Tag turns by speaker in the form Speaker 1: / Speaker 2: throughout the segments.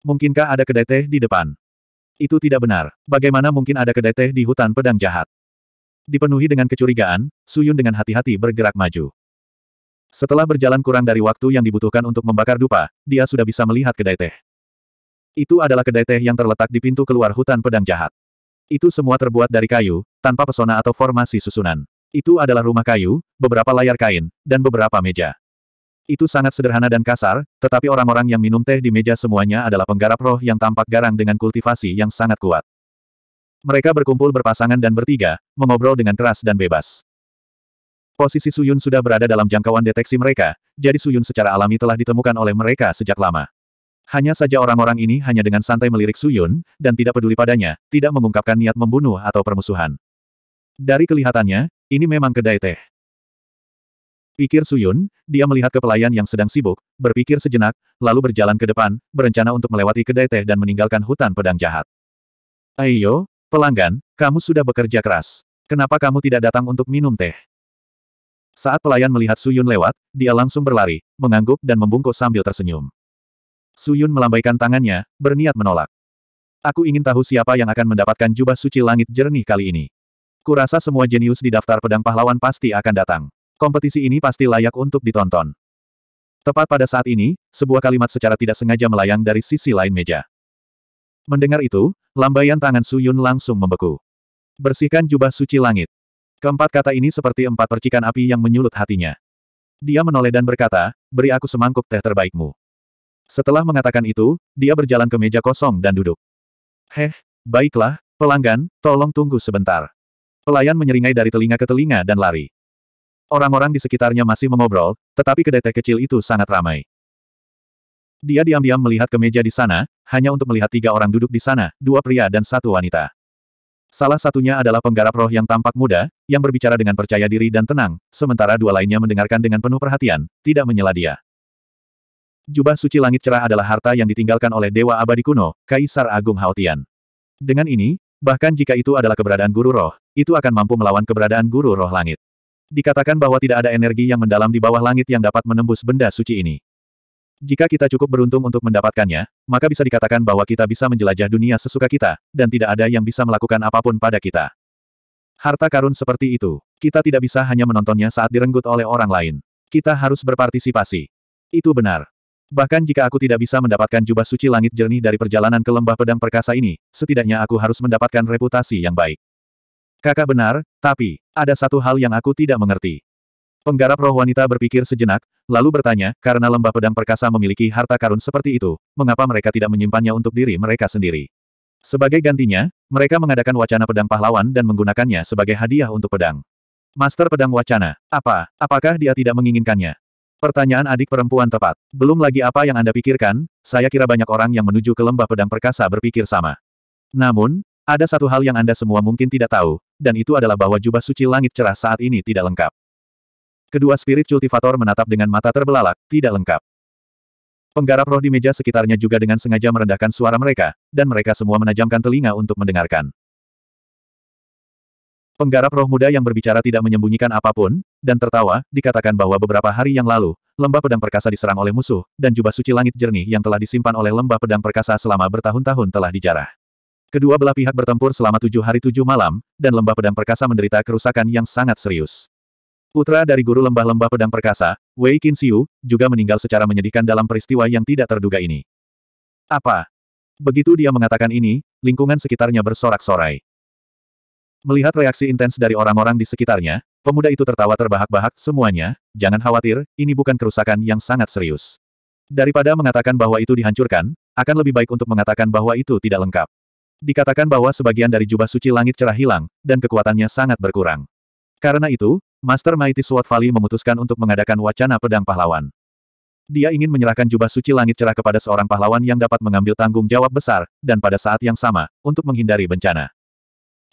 Speaker 1: Mungkinkah ada kedai teh di depan? Itu tidak benar. Bagaimana mungkin ada kedai teh di hutan pedang jahat? Dipenuhi dengan kecurigaan, Suyun dengan hati-hati bergerak maju. Setelah berjalan kurang dari waktu yang dibutuhkan untuk membakar dupa, dia sudah bisa melihat kedai teh. Itu adalah kedai teh yang terletak di pintu keluar hutan pedang jahat. Itu semua terbuat dari kayu, tanpa pesona atau formasi susunan. Itu adalah rumah kayu, beberapa layar kain, dan beberapa meja. Itu sangat sederhana dan kasar, tetapi orang-orang yang minum teh di meja semuanya adalah penggarap roh yang tampak garang dengan kultivasi yang sangat kuat. Mereka berkumpul berpasangan dan bertiga, mengobrol dengan keras dan bebas. Posisi Suyun sudah berada dalam jangkauan deteksi mereka, jadi Suyun secara alami telah ditemukan oleh mereka sejak lama. Hanya saja orang-orang ini hanya dengan santai melirik Suyun, dan tidak peduli padanya, tidak mengungkapkan niat membunuh atau permusuhan. Dari kelihatannya, ini memang kedai teh. Pikir Suyun, dia melihat ke pelayan yang sedang sibuk, berpikir sejenak, lalu berjalan ke depan, berencana untuk melewati kedai teh dan meninggalkan hutan pedang jahat. Ayo, pelanggan, kamu sudah bekerja keras. Kenapa kamu tidak datang untuk minum teh? Saat pelayan melihat Suyun lewat, dia langsung berlari, mengangguk dan membungkuk sambil tersenyum. Suyun melambaikan tangannya, berniat menolak. Aku ingin tahu siapa yang akan mendapatkan jubah suci langit jernih kali ini. Kurasa semua jenius di daftar pedang pahlawan pasti akan datang. Kompetisi ini pasti layak untuk ditonton. Tepat pada saat ini, sebuah kalimat secara tidak sengaja melayang dari sisi lain meja. Mendengar itu, lambaian tangan Su Yun langsung membeku. Bersihkan jubah suci langit. Keempat kata ini seperti empat percikan api yang menyulut hatinya. Dia menoleh dan berkata, beri aku semangkuk teh terbaikmu. Setelah mengatakan itu, dia berjalan ke meja kosong dan duduk. Heh, baiklah, pelanggan, tolong tunggu sebentar. Pelayan menyeringai dari telinga ke telinga dan lari. Orang-orang di sekitarnya masih mengobrol, tetapi kedai teh kecil itu sangat ramai. Dia diam-diam melihat ke meja di sana, hanya untuk melihat tiga orang duduk di sana, dua pria dan satu wanita. Salah satunya adalah penggarap roh yang tampak muda, yang berbicara dengan percaya diri dan tenang, sementara dua lainnya mendengarkan dengan penuh perhatian, tidak menyela dia. Jubah suci langit cerah adalah harta yang ditinggalkan oleh Dewa Abadi Kuno, Kaisar Agung Haotian. Dengan ini, bahkan jika itu adalah keberadaan guru roh, itu akan mampu melawan keberadaan guru roh langit. Dikatakan bahwa tidak ada energi yang mendalam di bawah langit yang dapat menembus benda suci ini. Jika kita cukup beruntung untuk mendapatkannya, maka bisa dikatakan bahwa kita bisa menjelajah dunia sesuka kita, dan tidak ada yang bisa melakukan apapun pada kita. Harta karun seperti itu, kita tidak bisa hanya menontonnya saat direnggut oleh orang lain. Kita harus berpartisipasi. Itu benar. Bahkan jika aku tidak bisa mendapatkan jubah suci langit jernih dari perjalanan ke lembah pedang perkasa ini, setidaknya aku harus mendapatkan reputasi yang baik. Kakak benar, tapi, ada satu hal yang aku tidak mengerti. Penggarap roh wanita berpikir sejenak, lalu bertanya, karena lembah pedang perkasa memiliki harta karun seperti itu, mengapa mereka tidak menyimpannya untuk diri mereka sendiri? Sebagai gantinya, mereka mengadakan wacana pedang pahlawan dan menggunakannya sebagai hadiah untuk pedang. Master pedang wacana, apa, apakah dia tidak menginginkannya? Pertanyaan adik perempuan tepat. Belum lagi apa yang Anda pikirkan, saya kira banyak orang yang menuju ke lembah pedang perkasa berpikir sama. Namun, ada satu hal yang Anda semua mungkin tidak tahu, dan itu adalah bahwa jubah suci langit cerah saat ini tidak lengkap. Kedua spirit kultivator menatap dengan mata terbelalak, tidak lengkap. Penggarap roh di meja sekitarnya juga dengan sengaja merendahkan suara mereka, dan mereka semua menajamkan telinga untuk mendengarkan. Penggarap roh muda yang berbicara tidak menyembunyikan apapun, dan tertawa, dikatakan bahwa beberapa hari yang lalu, lembah pedang perkasa diserang oleh musuh, dan jubah suci langit jernih yang telah disimpan oleh lembah pedang perkasa selama bertahun-tahun telah dijarah. Kedua belah pihak bertempur selama tujuh hari tujuh malam, dan lembah pedang perkasa menderita kerusakan yang sangat serius. Putra dari guru lembah-lembah pedang perkasa, Wei Qin Xiu, juga meninggal secara menyedihkan dalam peristiwa yang tidak terduga ini. Apa? Begitu dia mengatakan ini, lingkungan sekitarnya bersorak-sorai. Melihat reaksi intens dari orang-orang di sekitarnya, pemuda itu tertawa terbahak-bahak, semuanya, jangan khawatir, ini bukan kerusakan yang sangat serius. Daripada mengatakan bahwa itu dihancurkan, akan lebih baik untuk mengatakan bahwa itu tidak lengkap. Dikatakan bahwa sebagian dari jubah suci langit cerah hilang, dan kekuatannya sangat berkurang. Karena itu, Master Mighty Sword Valley memutuskan untuk mengadakan wacana pedang pahlawan. Dia ingin menyerahkan jubah suci langit cerah kepada seorang pahlawan yang dapat mengambil tanggung jawab besar, dan pada saat yang sama, untuk menghindari bencana.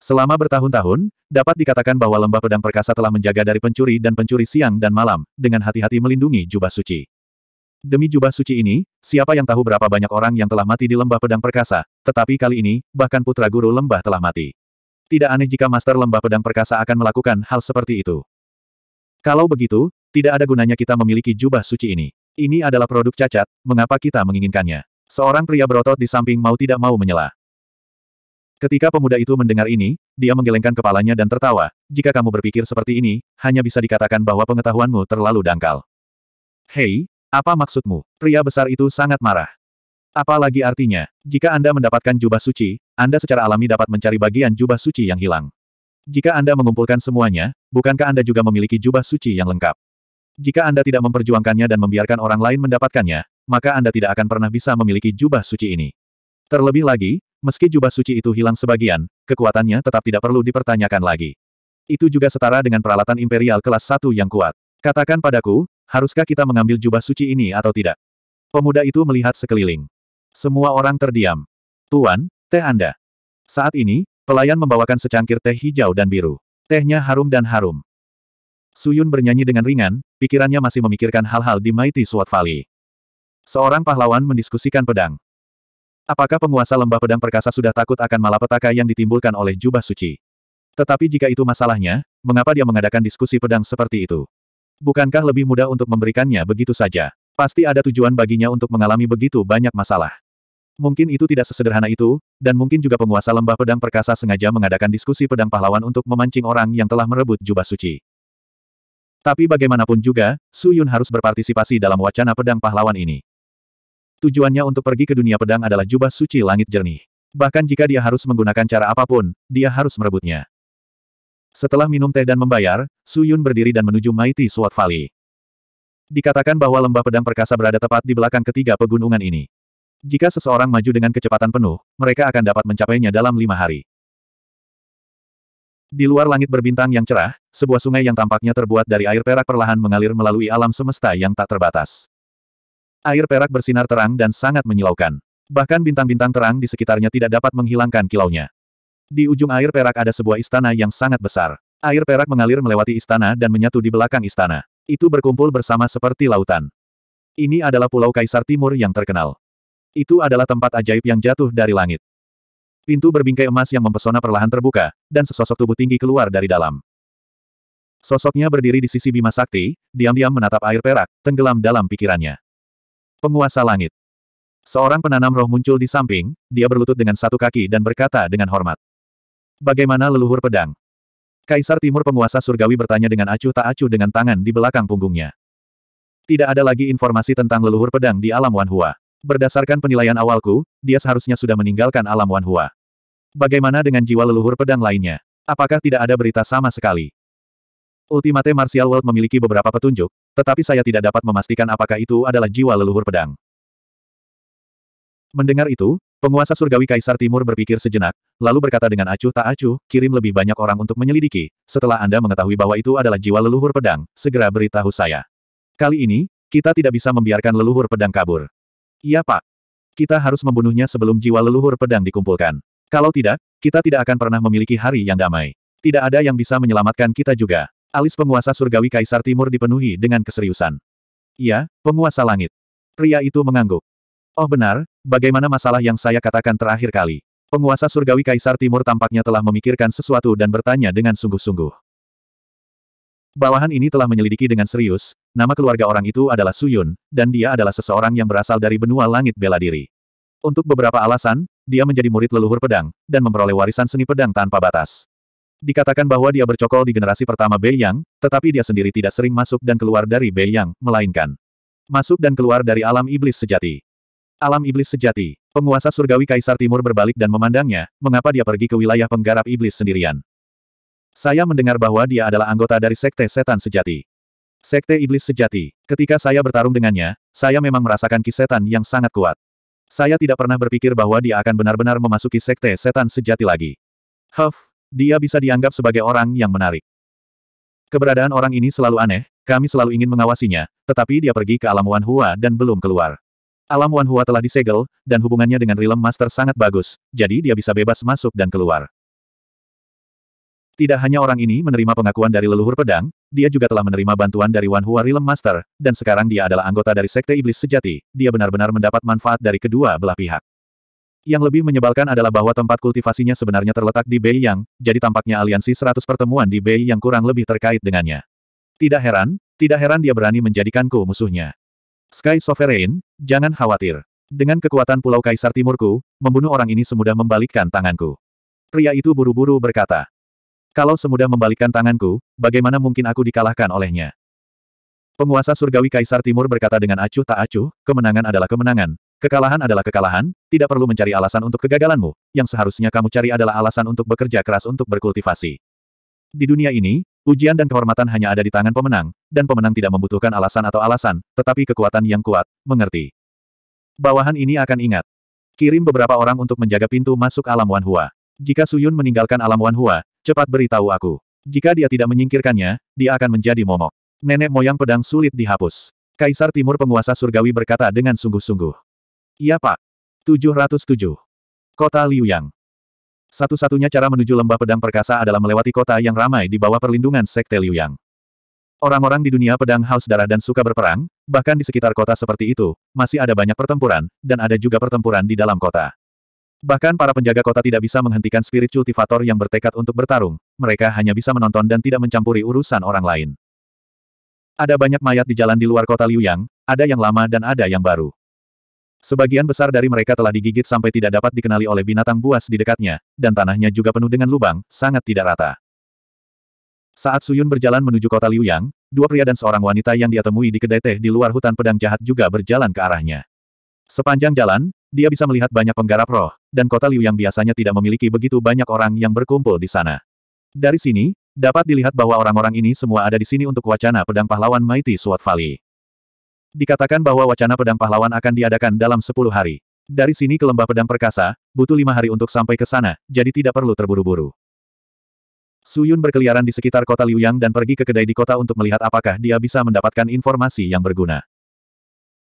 Speaker 1: Selama bertahun-tahun, dapat dikatakan bahwa lembah pedang perkasa telah menjaga dari pencuri dan pencuri siang dan malam, dengan hati-hati melindungi jubah suci. Demi jubah suci ini, siapa yang tahu berapa banyak orang yang telah mati di lembah pedang perkasa, tetapi kali ini, bahkan putra guru lembah telah mati. Tidak aneh jika master lembah pedang perkasa akan melakukan hal seperti itu. Kalau begitu, tidak ada gunanya kita memiliki jubah suci ini. Ini adalah produk cacat, mengapa kita menginginkannya? Seorang pria berotot di samping mau tidak mau menyela. Ketika pemuda itu mendengar ini, dia menggelengkan kepalanya dan tertawa, jika kamu berpikir seperti ini, hanya bisa dikatakan bahwa pengetahuanmu terlalu dangkal. Hei, apa maksudmu? Pria besar itu sangat marah. Apalagi artinya, jika Anda mendapatkan jubah suci, Anda secara alami dapat mencari bagian jubah suci yang hilang. Jika Anda mengumpulkan semuanya, bukankah Anda juga memiliki jubah suci yang lengkap? Jika Anda tidak memperjuangkannya dan membiarkan orang lain mendapatkannya, maka Anda tidak akan pernah bisa memiliki jubah suci ini. Terlebih lagi, meski jubah suci itu hilang sebagian, kekuatannya tetap tidak perlu dipertanyakan lagi. Itu juga setara dengan peralatan imperial kelas 1 yang kuat. Katakan padaku, Haruskah kita mengambil jubah suci ini atau tidak? Pemuda itu melihat sekeliling. Semua orang terdiam. Tuan, teh Anda. Saat ini, pelayan membawakan secangkir teh hijau dan biru. Tehnya harum dan harum. Suyun bernyanyi dengan ringan, pikirannya masih memikirkan hal-hal di Mighty Sword Valley. Seorang pahlawan mendiskusikan pedang. Apakah penguasa lembah pedang perkasa sudah takut akan malapetaka yang ditimbulkan oleh jubah suci? Tetapi jika itu masalahnya, mengapa dia mengadakan diskusi pedang seperti itu? Bukankah lebih mudah untuk memberikannya begitu saja? Pasti ada tujuan baginya untuk mengalami begitu banyak masalah. Mungkin itu tidak sesederhana itu, dan mungkin juga penguasa lembah pedang perkasa sengaja mengadakan diskusi pedang pahlawan untuk memancing orang yang telah merebut jubah suci. Tapi bagaimanapun juga, Su Yun harus berpartisipasi dalam wacana pedang pahlawan ini. Tujuannya untuk pergi ke dunia pedang adalah jubah suci langit jernih. Bahkan jika dia harus menggunakan cara apapun, dia harus merebutnya. Setelah minum teh dan membayar, Su Yun berdiri dan menuju Mighty Sword Valley. Dikatakan bahwa lembah pedang perkasa berada tepat di belakang ketiga pegunungan ini. Jika seseorang maju dengan kecepatan penuh, mereka akan dapat mencapainya dalam lima hari. Di luar langit berbintang yang cerah, sebuah sungai yang tampaknya terbuat dari air perak perlahan mengalir melalui alam semesta yang tak terbatas. Air perak bersinar terang dan sangat menyilaukan. Bahkan bintang-bintang terang di sekitarnya tidak dapat menghilangkan kilaunya. Di ujung air perak ada sebuah istana yang sangat besar. Air perak mengalir melewati istana dan menyatu di belakang istana. Itu berkumpul bersama seperti lautan. Ini adalah Pulau Kaisar Timur yang terkenal. Itu adalah tempat ajaib yang jatuh dari langit. Pintu berbingkai emas yang mempesona perlahan terbuka, dan sesosok tubuh tinggi keluar dari dalam. Sosoknya berdiri di sisi Bima Sakti, diam-diam menatap air perak, tenggelam dalam pikirannya. Penguasa langit. Seorang penanam roh muncul di samping, dia berlutut dengan satu kaki dan berkata dengan hormat. Bagaimana leluhur pedang? Kaisar Timur penguasa surgawi bertanya dengan acuh tak acuh dengan tangan di belakang punggungnya. Tidak ada lagi informasi tentang leluhur pedang di alam Wanhua. Berdasarkan penilaian awalku, dia seharusnya sudah meninggalkan alam Wanhua. Bagaimana dengan jiwa leluhur pedang lainnya? Apakah tidak ada berita sama sekali? Ultimate Martial World memiliki beberapa petunjuk, tetapi saya tidak dapat memastikan apakah itu adalah jiwa leluhur pedang. Mendengar itu, Penguasa surgawi Kaisar Timur berpikir sejenak, lalu berkata dengan acuh tak acuh, kirim lebih banyak orang untuk menyelidiki, setelah Anda mengetahui bahwa itu adalah jiwa leluhur pedang, segera beritahu saya. Kali ini, kita tidak bisa membiarkan leluhur pedang kabur. Iya Pak. Kita harus membunuhnya sebelum jiwa leluhur pedang dikumpulkan. Kalau tidak, kita tidak akan pernah memiliki hari yang damai. Tidak ada yang bisa menyelamatkan kita juga. Alis penguasa surgawi Kaisar Timur dipenuhi dengan keseriusan. Iya, penguasa langit. Pria itu mengangguk. Oh benar, bagaimana masalah yang saya katakan terakhir kali? Penguasa surgawi Kaisar Timur tampaknya telah memikirkan sesuatu dan bertanya dengan sungguh-sungguh. Bawahan ini telah menyelidiki dengan serius, nama keluarga orang itu adalah Suyun, dan dia adalah seseorang yang berasal dari benua langit bela diri. Untuk beberapa alasan, dia menjadi murid leluhur pedang, dan memperoleh warisan seni pedang tanpa batas. Dikatakan bahwa dia bercokol di generasi pertama Bei Yang, tetapi dia sendiri tidak sering masuk dan keluar dari Bei Yang, melainkan masuk dan keluar dari alam iblis sejati. Alam iblis sejati. Penguasa surgawi Kaisar Timur berbalik dan memandangnya, mengapa dia pergi ke wilayah penggarap iblis sendirian. Saya mendengar bahwa dia adalah anggota dari Sekte Setan Sejati. Sekte Iblis Sejati. Ketika saya bertarung dengannya, saya memang merasakan kisetan yang sangat kuat. Saya tidak pernah berpikir bahwa dia akan benar-benar memasuki Sekte Setan Sejati lagi. Huff, dia bisa dianggap sebagai orang yang menarik. Keberadaan orang ini selalu aneh, kami selalu ingin mengawasinya, tetapi dia pergi ke alam Wan Hua dan belum keluar. Alam Wan Hua telah disegel, dan hubungannya dengan Realm Master sangat bagus, jadi dia bisa bebas masuk dan keluar. Tidak hanya orang ini menerima pengakuan dari leluhur pedang, dia juga telah menerima bantuan dari Wan Hua Realm Master, dan sekarang dia adalah anggota dari Sekte Iblis Sejati, dia benar-benar mendapat manfaat dari kedua belah pihak. Yang lebih menyebalkan adalah bahwa tempat kultivasinya sebenarnya terletak di Bei Yang, jadi tampaknya aliansi 100 pertemuan di Bei Yang kurang lebih terkait dengannya. Tidak heran, tidak heran dia berani menjadikanku musuhnya. Sky Sovereign, jangan khawatir. Dengan kekuatan Pulau Kaisar Timurku, membunuh orang ini semudah membalikkan tanganku. Pria itu buru-buru berkata. Kalau semudah membalikkan tanganku, bagaimana mungkin aku dikalahkan olehnya? Penguasa surgawi Kaisar Timur berkata dengan acuh tak acuh, kemenangan adalah kemenangan, kekalahan adalah kekalahan, tidak perlu mencari alasan untuk kegagalanmu, yang seharusnya kamu cari adalah alasan untuk bekerja keras untuk berkultivasi. Di dunia ini, Ujian dan kehormatan hanya ada di tangan pemenang, dan pemenang tidak membutuhkan alasan atau alasan, tetapi kekuatan yang kuat, mengerti. Bawahan ini akan ingat. Kirim beberapa orang untuk menjaga pintu masuk alam Hua. Jika Suyun meninggalkan alam Hua, cepat beritahu aku. Jika dia tidak menyingkirkannya, dia akan menjadi momok. Nenek moyang pedang sulit dihapus. Kaisar Timur penguasa surgawi berkata dengan sungguh-sungguh. Iya -sungguh. pak. 707. Kota Liuyang. Satu-satunya cara menuju lembah pedang perkasa adalah melewati kota yang ramai di bawah perlindungan Sekte Liu Yang. Orang-orang di dunia pedang haus darah dan suka berperang, bahkan di sekitar kota seperti itu, masih ada banyak pertempuran, dan ada juga pertempuran di dalam kota. Bahkan para penjaga kota tidak bisa menghentikan spirit cultivator yang bertekad untuk bertarung, mereka hanya bisa menonton dan tidak mencampuri urusan orang lain. Ada banyak mayat di jalan di luar kota Liuyang, ada yang lama dan ada yang baru. Sebagian besar dari mereka telah digigit sampai tidak dapat dikenali oleh binatang buas di dekatnya, dan tanahnya juga penuh dengan lubang, sangat tidak rata. Saat Suyun berjalan menuju kota Liuyang, dua pria dan seorang wanita yang dia temui di kedai teh di luar hutan pedang jahat juga berjalan ke arahnya. Sepanjang jalan, dia bisa melihat banyak penggarap roh, dan kota Liuyang biasanya tidak memiliki begitu banyak orang yang berkumpul di sana. Dari sini, dapat dilihat bahwa orang-orang ini semua ada di sini untuk wacana pedang pahlawan Mighty Sword Valley. Dikatakan bahwa wacana pedang pahlawan akan diadakan dalam sepuluh hari. Dari sini ke lembah pedang perkasa, butuh lima hari untuk sampai ke sana, jadi tidak perlu terburu-buru. Suyun berkeliaran di sekitar kota Liuyang dan pergi ke kedai di kota untuk melihat apakah dia bisa mendapatkan informasi yang berguna.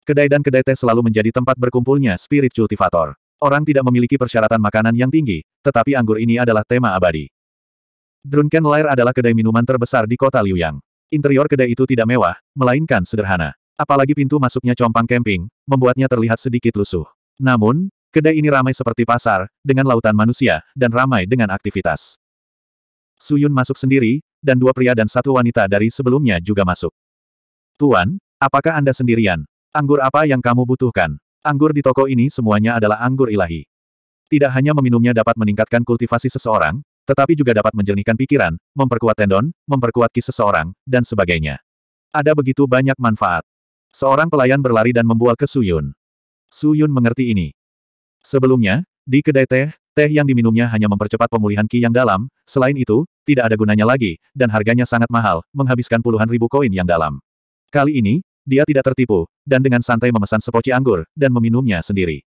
Speaker 1: Kedai dan kedai teh selalu menjadi tempat berkumpulnya spirit cultivator. Orang tidak memiliki persyaratan makanan yang tinggi, tetapi anggur ini adalah tema abadi. Drunken Lair adalah kedai minuman terbesar di kota Liuyang. Interior kedai itu tidak mewah, melainkan sederhana. Apalagi pintu masuknya compang camping, membuatnya terlihat sedikit lusuh. Namun, kedai ini ramai seperti pasar, dengan lautan manusia, dan ramai dengan aktivitas. Suyun masuk sendiri, dan dua pria dan satu wanita dari sebelumnya juga masuk. Tuan, apakah Anda sendirian? Anggur apa yang kamu butuhkan? Anggur di toko ini semuanya adalah anggur ilahi. Tidak hanya meminumnya dapat meningkatkan kultivasi seseorang, tetapi juga dapat menjernihkan pikiran, memperkuat tendon, memperkuat kis seseorang, dan sebagainya. Ada begitu banyak manfaat. Seorang pelayan berlari dan membual ke Suyun. Suyun mengerti ini. Sebelumnya, di kedai teh, teh yang diminumnya hanya mempercepat pemulihan ki yang dalam, selain itu, tidak ada gunanya lagi, dan harganya sangat mahal, menghabiskan puluhan ribu koin yang dalam. Kali ini, dia tidak tertipu, dan dengan santai memesan sepoci anggur, dan meminumnya sendiri.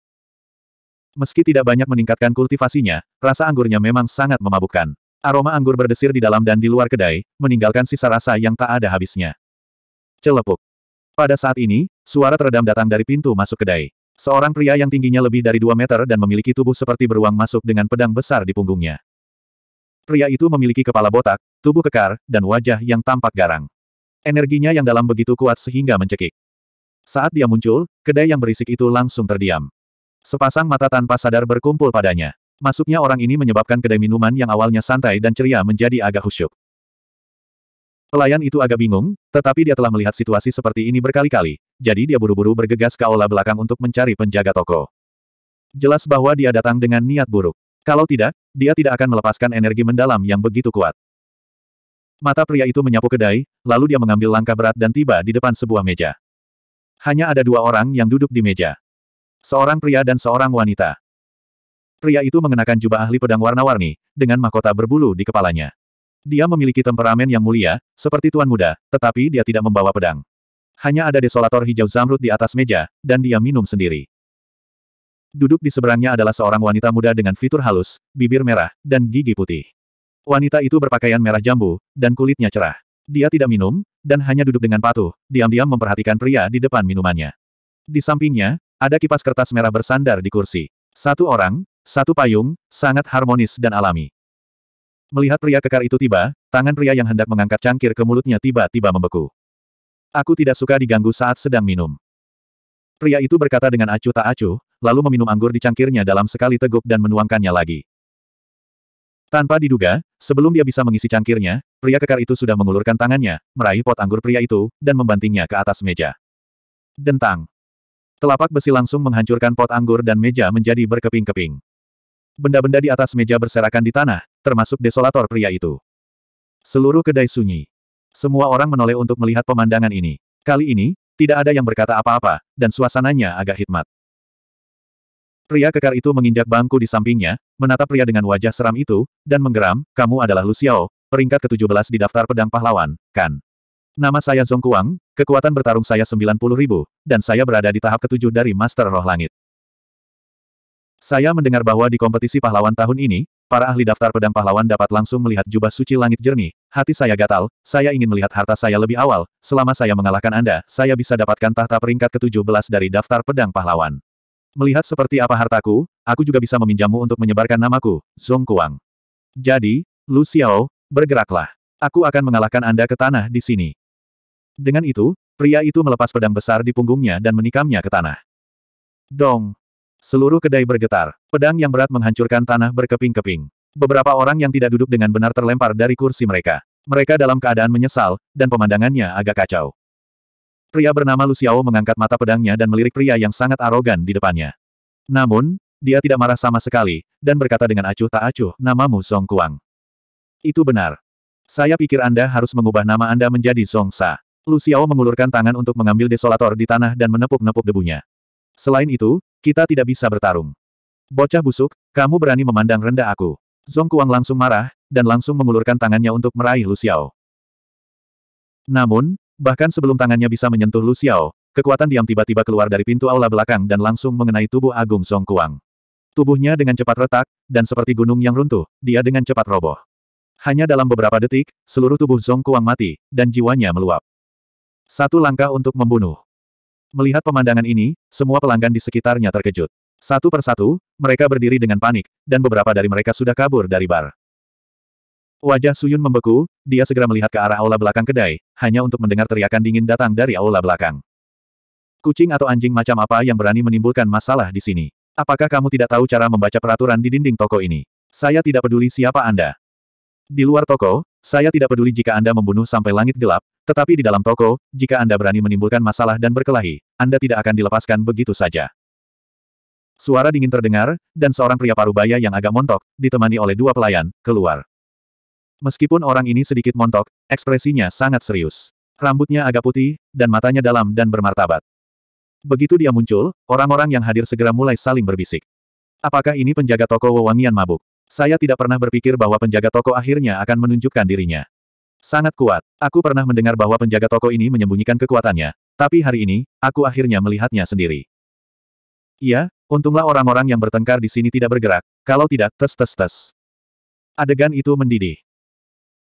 Speaker 1: Meski tidak banyak meningkatkan kultivasinya, rasa anggurnya memang sangat memabukkan. Aroma anggur berdesir di dalam dan di luar kedai, meninggalkan sisa rasa yang tak ada habisnya. Celepuk. Pada saat ini, suara teredam datang dari pintu masuk kedai. Seorang pria yang tingginya lebih dari dua meter dan memiliki tubuh seperti beruang masuk dengan pedang besar di punggungnya. Pria itu memiliki kepala botak, tubuh kekar, dan wajah yang tampak garang. Energinya yang dalam begitu kuat sehingga mencekik. Saat dia muncul, kedai yang berisik itu langsung terdiam. Sepasang mata tanpa sadar berkumpul padanya. Masuknya orang ini menyebabkan kedai minuman yang awalnya santai dan ceria menjadi agak khusyuk. Pelayan itu agak bingung, tetapi dia telah melihat situasi seperti ini berkali-kali, jadi dia buru-buru bergegas ke aula belakang untuk mencari penjaga toko. Jelas bahwa dia datang dengan niat buruk. Kalau tidak, dia tidak akan melepaskan energi mendalam yang begitu kuat. Mata pria itu menyapu kedai, lalu dia mengambil langkah berat dan tiba di depan sebuah meja. Hanya ada dua orang yang duduk di meja. Seorang pria dan seorang wanita. Pria itu mengenakan jubah ahli pedang warna-warni, dengan mahkota berbulu di kepalanya. Dia memiliki temperamen yang mulia, seperti tuan muda, tetapi dia tidak membawa pedang. Hanya ada desolator hijau zamrud di atas meja, dan dia minum sendiri. Duduk di seberangnya adalah seorang wanita muda dengan fitur halus, bibir merah, dan gigi putih. Wanita itu berpakaian merah jambu, dan kulitnya cerah. Dia tidak minum, dan hanya duduk dengan patuh, diam-diam memperhatikan pria di depan minumannya. Di sampingnya, ada kipas kertas merah bersandar di kursi. Satu orang, satu payung, sangat harmonis dan alami. Melihat pria kekar itu tiba, tangan pria yang hendak mengangkat cangkir ke mulutnya tiba-tiba membeku. Aku tidak suka diganggu saat sedang minum. Pria itu berkata dengan acuh tak acuh, lalu meminum anggur di cangkirnya dalam sekali teguk dan menuangkannya lagi. Tanpa diduga, sebelum dia bisa mengisi cangkirnya, pria kekar itu sudah mengulurkan tangannya, meraih pot anggur pria itu, dan membantingnya ke atas meja. Dentang. Telapak besi langsung menghancurkan pot anggur dan meja menjadi berkeping-keping. Benda-benda di atas meja berserakan di tanah, termasuk desolator pria itu. Seluruh kedai sunyi. Semua orang menoleh untuk melihat pemandangan ini. Kali ini, tidak ada yang berkata apa-apa, dan suasananya agak hikmat. Pria kekar itu menginjak bangku di sampingnya, menatap pria dengan wajah seram itu, dan menggeram, kamu adalah Luciao, peringkat ke-17 di daftar pedang pahlawan, kan? Nama saya Zong Kuang, kekuatan bertarung saya 90 ribu, dan saya berada di tahap ketujuh dari Master Roh Langit. Saya mendengar bahwa di kompetisi pahlawan tahun ini, para ahli daftar pedang pahlawan dapat langsung melihat jubah suci langit jernih. Hati saya gatal, saya ingin melihat harta saya lebih awal. Selama saya mengalahkan Anda, saya bisa dapatkan tahta peringkat ke-17 dari daftar pedang pahlawan. Melihat seperti apa hartaku, aku juga bisa meminjammu untuk menyebarkan namaku, Zhong Kuang. Jadi, Lu Xiao, bergeraklah. Aku akan mengalahkan Anda ke tanah di sini. Dengan itu, pria itu melepas pedang besar di punggungnya dan menikamnya ke tanah. Dong! Seluruh kedai bergetar. Pedang yang berat menghancurkan tanah berkeping-keping. Beberapa orang yang tidak duduk dengan benar terlempar dari kursi mereka. Mereka dalam keadaan menyesal, dan pemandangannya agak kacau. Pria bernama Luciao mengangkat mata pedangnya dan melirik pria yang sangat arogan di depannya. Namun, dia tidak marah sama sekali, dan berkata dengan acuh tak acuh, namamu Song Kuang. Itu benar. Saya pikir Anda harus mengubah nama Anda menjadi Song Sa. Luciao mengulurkan tangan untuk mengambil desolator di tanah dan menepuk-nepuk debunya. Selain itu, kita tidak bisa bertarung. Bocah busuk, kamu berani memandang rendah aku. Zong Kuang langsung marah, dan langsung mengulurkan tangannya untuk meraih Lu Xiao. Namun, bahkan sebelum tangannya bisa menyentuh Lu Xiao, kekuatan diam tiba-tiba keluar dari pintu aula belakang dan langsung mengenai tubuh Agung Zong Kuang. Tubuhnya dengan cepat retak, dan seperti gunung yang runtuh, dia dengan cepat roboh. Hanya dalam beberapa detik, seluruh tubuh Zong Kuang mati, dan jiwanya meluap. Satu langkah untuk membunuh. Melihat pemandangan ini, semua pelanggan di sekitarnya terkejut. Satu persatu, mereka berdiri dengan panik, dan beberapa dari mereka sudah kabur dari bar. Wajah Suyun membeku, dia segera melihat ke arah aula belakang kedai, hanya untuk mendengar teriakan dingin datang dari aula belakang. Kucing atau anjing macam apa yang berani menimbulkan masalah di sini? Apakah kamu tidak tahu cara membaca peraturan di dinding toko ini? Saya tidak peduli siapa Anda. Di luar toko, saya tidak peduli jika Anda membunuh sampai langit gelap, tetapi di dalam toko, jika Anda berani menimbulkan masalah dan berkelahi, Anda tidak akan dilepaskan begitu saja. Suara dingin terdengar, dan seorang pria parubaya yang agak montok, ditemani oleh dua pelayan, keluar. Meskipun orang ini sedikit montok, ekspresinya sangat serius. Rambutnya agak putih, dan matanya dalam dan bermartabat. Begitu dia muncul, orang-orang yang hadir segera mulai saling berbisik. Apakah ini penjaga toko wewangian mabuk? Saya tidak pernah berpikir bahwa penjaga toko akhirnya akan menunjukkan dirinya. Sangat kuat. Aku pernah mendengar bahwa penjaga toko ini menyembunyikan kekuatannya, tapi hari ini, aku akhirnya melihatnya sendiri. Iya, untunglah orang-orang yang bertengkar di sini tidak bergerak, kalau tidak, tes-tes-tes. Adegan itu mendidih.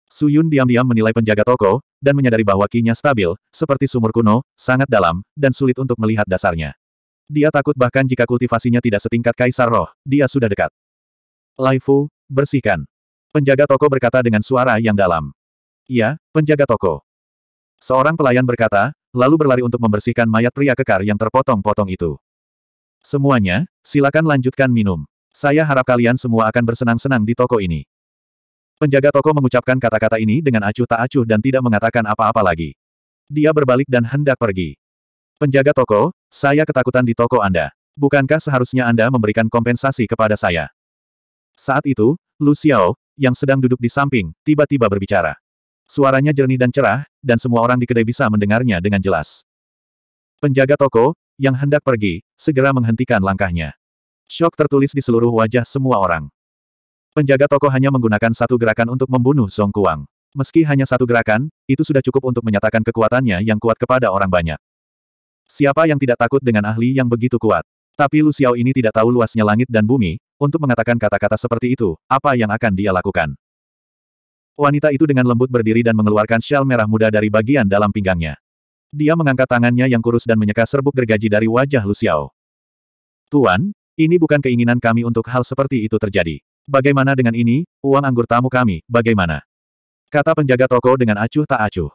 Speaker 1: Suyun diam-diam menilai penjaga toko, dan menyadari bahwa kinya stabil, seperti sumur kuno, sangat dalam, dan sulit untuk melihat dasarnya. Dia takut bahkan jika kultivasinya tidak setingkat kaisar roh, dia sudah dekat. Laifu, bersihkan. Penjaga toko berkata dengan suara yang dalam. Iya, penjaga toko. Seorang pelayan berkata, lalu berlari untuk membersihkan mayat pria kekar yang terpotong-potong itu. Semuanya, silakan lanjutkan minum. Saya harap kalian semua akan bersenang-senang di toko ini. Penjaga toko mengucapkan kata-kata ini dengan acuh tak acuh dan tidak mengatakan apa-apa lagi. Dia berbalik dan hendak pergi. Penjaga toko, saya ketakutan di toko Anda. Bukankah seharusnya Anda memberikan kompensasi kepada saya? Saat itu, Lu Xiao, yang sedang duduk di samping, tiba-tiba berbicara. Suaranya jernih dan cerah, dan semua orang di kedai bisa mendengarnya dengan jelas. Penjaga toko, yang hendak pergi, segera menghentikan langkahnya. Shock tertulis di seluruh wajah semua orang. Penjaga toko hanya menggunakan satu gerakan untuk membunuh Song Kuang. Meski hanya satu gerakan, itu sudah cukup untuk menyatakan kekuatannya yang kuat kepada orang banyak. Siapa yang tidak takut dengan ahli yang begitu kuat? Tapi Lu Xiao ini tidak tahu luasnya langit dan bumi, untuk mengatakan kata-kata seperti itu, apa yang akan dia lakukan. Wanita itu dengan lembut berdiri dan mengeluarkan shell merah muda dari bagian dalam pinggangnya. Dia mengangkat tangannya yang kurus dan menyeka serbuk gergaji dari wajah Luciao. Tuan, ini bukan keinginan kami untuk hal seperti itu terjadi. Bagaimana dengan ini, uang anggur tamu kami, bagaimana? Kata penjaga toko dengan acuh tak acuh.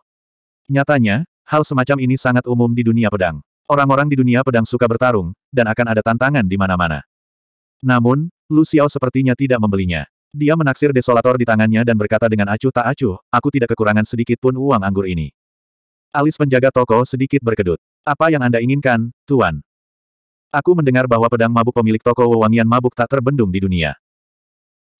Speaker 1: Nyatanya, hal semacam ini sangat umum di dunia pedang. Orang-orang di dunia pedang suka bertarung, dan akan ada tantangan di mana-mana. Namun, Luciao sepertinya tidak membelinya. Dia menaksir desolator di tangannya dan berkata dengan acuh tak acuh, aku tidak kekurangan sedikit pun uang anggur ini. Alis penjaga toko sedikit berkedut. Apa yang Anda inginkan, Tuan? Aku mendengar bahwa pedang mabuk pemilik toko wewangian mabuk tak terbendung di dunia.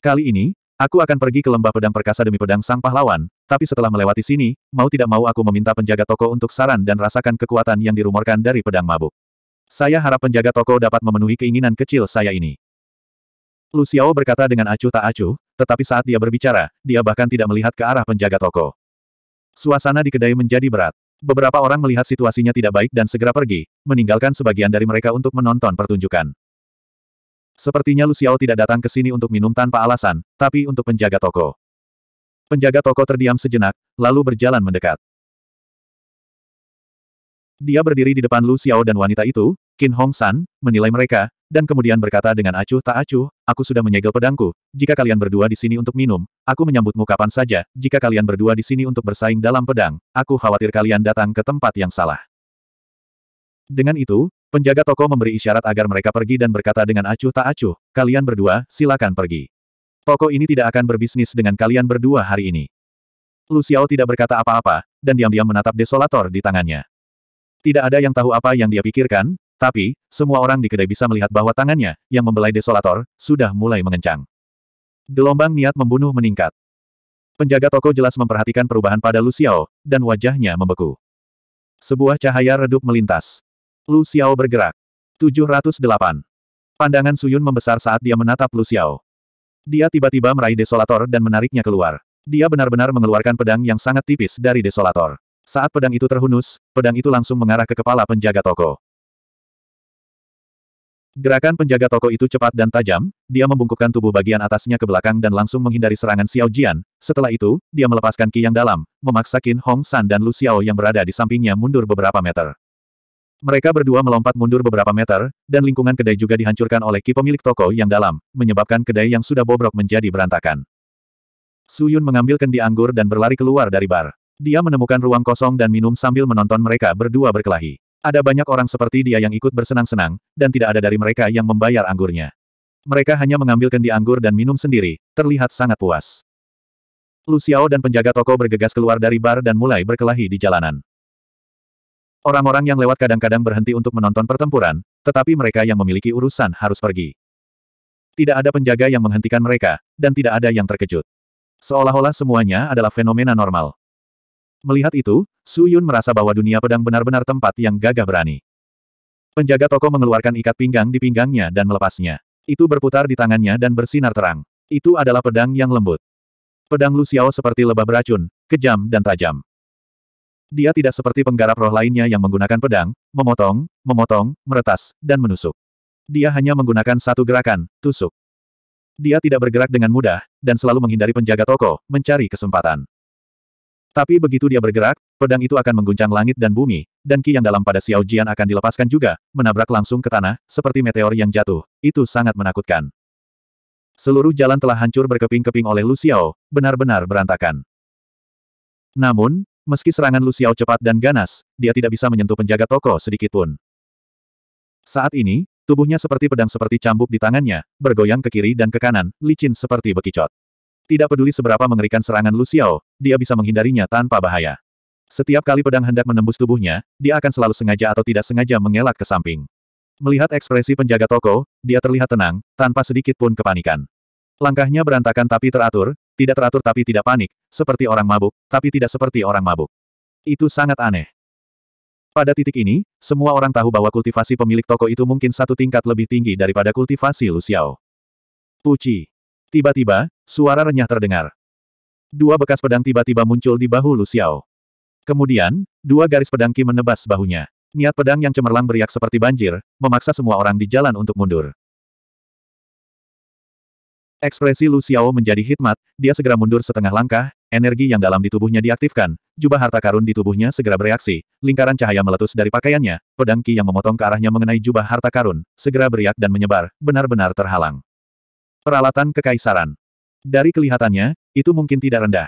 Speaker 1: Kali ini, aku akan pergi ke lembah pedang perkasa demi pedang sang pahlawan, tapi setelah melewati sini, mau tidak mau aku meminta penjaga toko untuk saran dan rasakan kekuatan yang dirumorkan dari pedang mabuk. Saya harap penjaga toko dapat memenuhi keinginan kecil saya ini. Lu Xiao berkata dengan acuh tak acuh, tetapi saat dia berbicara, dia bahkan tidak melihat ke arah penjaga toko. Suasana di kedai menjadi berat. Beberapa orang melihat situasinya tidak baik dan segera pergi, meninggalkan sebagian dari mereka untuk menonton pertunjukan. Sepertinya Lu Xiao tidak datang ke sini untuk minum tanpa alasan, tapi untuk penjaga toko. Penjaga toko terdiam sejenak, lalu berjalan mendekat. Dia berdiri di depan Lu Xiao dan wanita itu, Qin Hong San, menilai mereka, dan kemudian berkata dengan acuh tak acuh, aku sudah menyegel pedangku, jika kalian berdua di sini untuk minum, aku menyambutmu kapan saja, jika kalian berdua di sini untuk bersaing dalam pedang, aku khawatir kalian datang ke tempat yang salah. Dengan itu, penjaga toko memberi isyarat agar mereka pergi dan berkata dengan acuh tak acuh, kalian berdua, silakan pergi. Toko ini tidak akan berbisnis dengan kalian berdua hari ini. Lu Xiao tidak berkata apa-apa, dan diam-diam menatap desolator di tangannya. Tidak ada yang tahu apa yang dia pikirkan, tapi, semua orang di kedai bisa melihat bahwa tangannya, yang membelai desolator, sudah mulai mengencang. Gelombang niat membunuh meningkat. Penjaga toko jelas memperhatikan perubahan pada Lu Xiao, dan wajahnya membeku. Sebuah cahaya redup melintas. Lu Xiao bergerak. 708. Pandangan Suyun membesar saat dia menatap Lu Xiao. Dia tiba-tiba meraih desolator dan menariknya keluar. Dia benar-benar mengeluarkan pedang yang sangat tipis dari desolator. Saat pedang itu terhunus, pedang itu langsung mengarah ke kepala penjaga toko. Gerakan penjaga toko itu cepat dan tajam, dia membungkukkan tubuh bagian atasnya ke belakang dan langsung menghindari serangan Xiao Jian. Setelah itu, dia melepaskan ki yang dalam, memaksa Qin Hong San dan Lu Xiao yang berada di sampingnya mundur beberapa meter. Mereka berdua melompat mundur beberapa meter, dan lingkungan kedai juga dihancurkan oleh ki pemilik toko yang dalam, menyebabkan kedai yang sudah bobrok menjadi berantakan. Su Yun mengambil kendi anggur dan berlari keluar dari bar. Dia menemukan ruang kosong dan minum sambil menonton mereka berdua berkelahi. Ada banyak orang seperti dia yang ikut bersenang-senang, dan tidak ada dari mereka yang membayar anggurnya. Mereka hanya mengambil kendi anggur dan minum sendiri, terlihat sangat puas. Lu Xiao dan penjaga toko bergegas keluar dari bar dan mulai berkelahi di jalanan. Orang-orang yang lewat kadang-kadang berhenti untuk menonton pertempuran, tetapi mereka yang memiliki urusan harus pergi. Tidak ada penjaga yang menghentikan mereka, dan tidak ada yang terkejut. Seolah-olah semuanya adalah fenomena normal. Melihat itu, Su Yun merasa bahwa dunia pedang benar-benar tempat yang gagah berani. Penjaga toko mengeluarkan ikat pinggang di pinggangnya dan melepasnya. Itu berputar di tangannya dan bersinar terang. Itu adalah pedang yang lembut. Pedang Lu Xiao seperti lebah beracun, kejam dan tajam. Dia tidak seperti penggarap roh lainnya yang menggunakan pedang, memotong, memotong, meretas, dan menusuk. Dia hanya menggunakan satu gerakan, tusuk. Dia tidak bergerak dengan mudah, dan selalu menghindari penjaga toko, mencari kesempatan. Tapi begitu dia bergerak, pedang itu akan mengguncang langit dan bumi, dan ki yang dalam pada Xiao Jian akan dilepaskan juga, menabrak langsung ke tanah, seperti meteor yang jatuh. Itu sangat menakutkan. Seluruh jalan telah hancur berkeping-keping oleh Lu benar-benar berantakan. Namun, meski serangan Lu cepat dan ganas, dia tidak bisa menyentuh penjaga toko sedikitpun. Saat ini, tubuhnya seperti pedang seperti cambuk di tangannya, bergoyang ke kiri dan ke kanan, licin seperti bekicot. Tidak peduli seberapa mengerikan serangan Lu Xiao, dia bisa menghindarinya tanpa bahaya. Setiap kali pedang hendak menembus tubuhnya, dia akan selalu sengaja atau tidak sengaja mengelak ke samping. Melihat ekspresi penjaga toko, dia terlihat tenang, tanpa sedikit pun kepanikan. Langkahnya berantakan tapi teratur, tidak teratur tapi tidak panik, seperti orang mabuk, tapi tidak seperti orang mabuk. Itu sangat aneh. Pada titik ini, semua orang tahu bahwa kultivasi pemilik toko itu mungkin satu tingkat lebih tinggi daripada kultivasi Lu Xiao. Puci. Tiba-tiba, suara renyah terdengar. Dua bekas pedang tiba-tiba muncul di bahu Lu Xiao. Kemudian, dua garis pedang Qi menebas bahunya. Niat pedang yang cemerlang beriak seperti banjir, memaksa semua orang di jalan untuk mundur. Ekspresi Lu Xiao menjadi hikmat, dia segera mundur setengah langkah, energi yang dalam di tubuhnya diaktifkan, jubah harta karun di tubuhnya segera bereaksi, lingkaran cahaya meletus dari pakaiannya, pedang Qi yang memotong ke arahnya mengenai jubah harta karun, segera beriak dan menyebar, benar-benar terhalang. Peralatan kekaisaran. Dari kelihatannya, itu mungkin tidak rendah.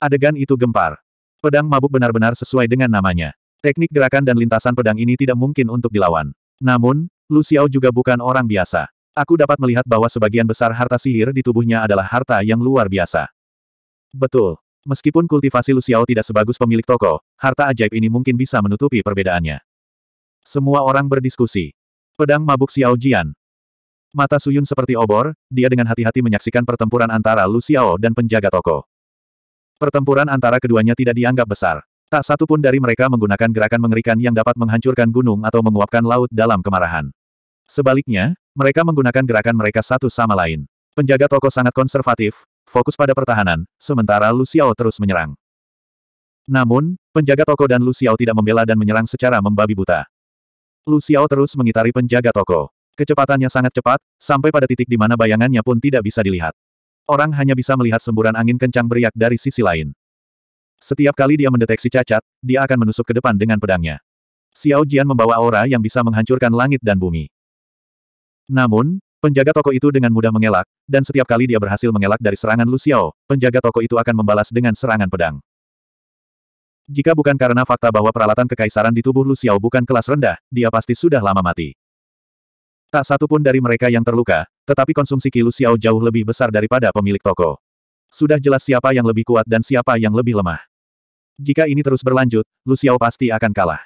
Speaker 1: Adegan itu gempar. Pedang mabuk benar-benar sesuai dengan namanya. Teknik gerakan dan lintasan pedang ini tidak mungkin untuk dilawan. Namun, Lu Xiao juga bukan orang biasa. Aku dapat melihat bahwa sebagian besar harta sihir di tubuhnya adalah harta yang luar biasa. Betul. Meskipun kultivasi Lu Xiao tidak sebagus pemilik toko, harta ajaib ini mungkin bisa menutupi perbedaannya. Semua orang berdiskusi. Pedang mabuk Xiao Jian. Mata Suyun seperti obor, dia dengan hati-hati menyaksikan pertempuran antara Lu Xiao dan penjaga toko. Pertempuran antara keduanya tidak dianggap besar. Tak satu pun dari mereka menggunakan gerakan mengerikan yang dapat menghancurkan gunung atau menguapkan laut dalam kemarahan. Sebaliknya, mereka menggunakan gerakan mereka satu sama lain. Penjaga toko sangat konservatif, fokus pada pertahanan, sementara Lu Xiao terus menyerang. Namun, penjaga toko dan Lu Xiao tidak membela dan menyerang secara membabi buta. Lu Xiao terus mengitari penjaga toko. Kecepatannya sangat cepat, sampai pada titik di mana bayangannya pun tidak bisa dilihat. Orang hanya bisa melihat semburan angin kencang beriak dari sisi lain. Setiap kali dia mendeteksi cacat, dia akan menusuk ke depan dengan pedangnya. Xiao Jian membawa aura yang bisa menghancurkan langit dan bumi. Namun, penjaga toko itu dengan mudah mengelak, dan setiap kali dia berhasil mengelak dari serangan Lu Xiao, penjaga toko itu akan membalas dengan serangan pedang. Jika bukan karena fakta bahwa peralatan kekaisaran di tubuh Lu Xiao bukan kelas rendah, dia pasti sudah lama mati. Tak satu pun dari mereka yang terluka, tetapi konsumsi Kilu Xiao jauh lebih besar daripada pemilik toko. Sudah jelas siapa yang lebih kuat dan siapa yang lebih lemah. Jika ini terus berlanjut, Lu Xiao pasti akan kalah.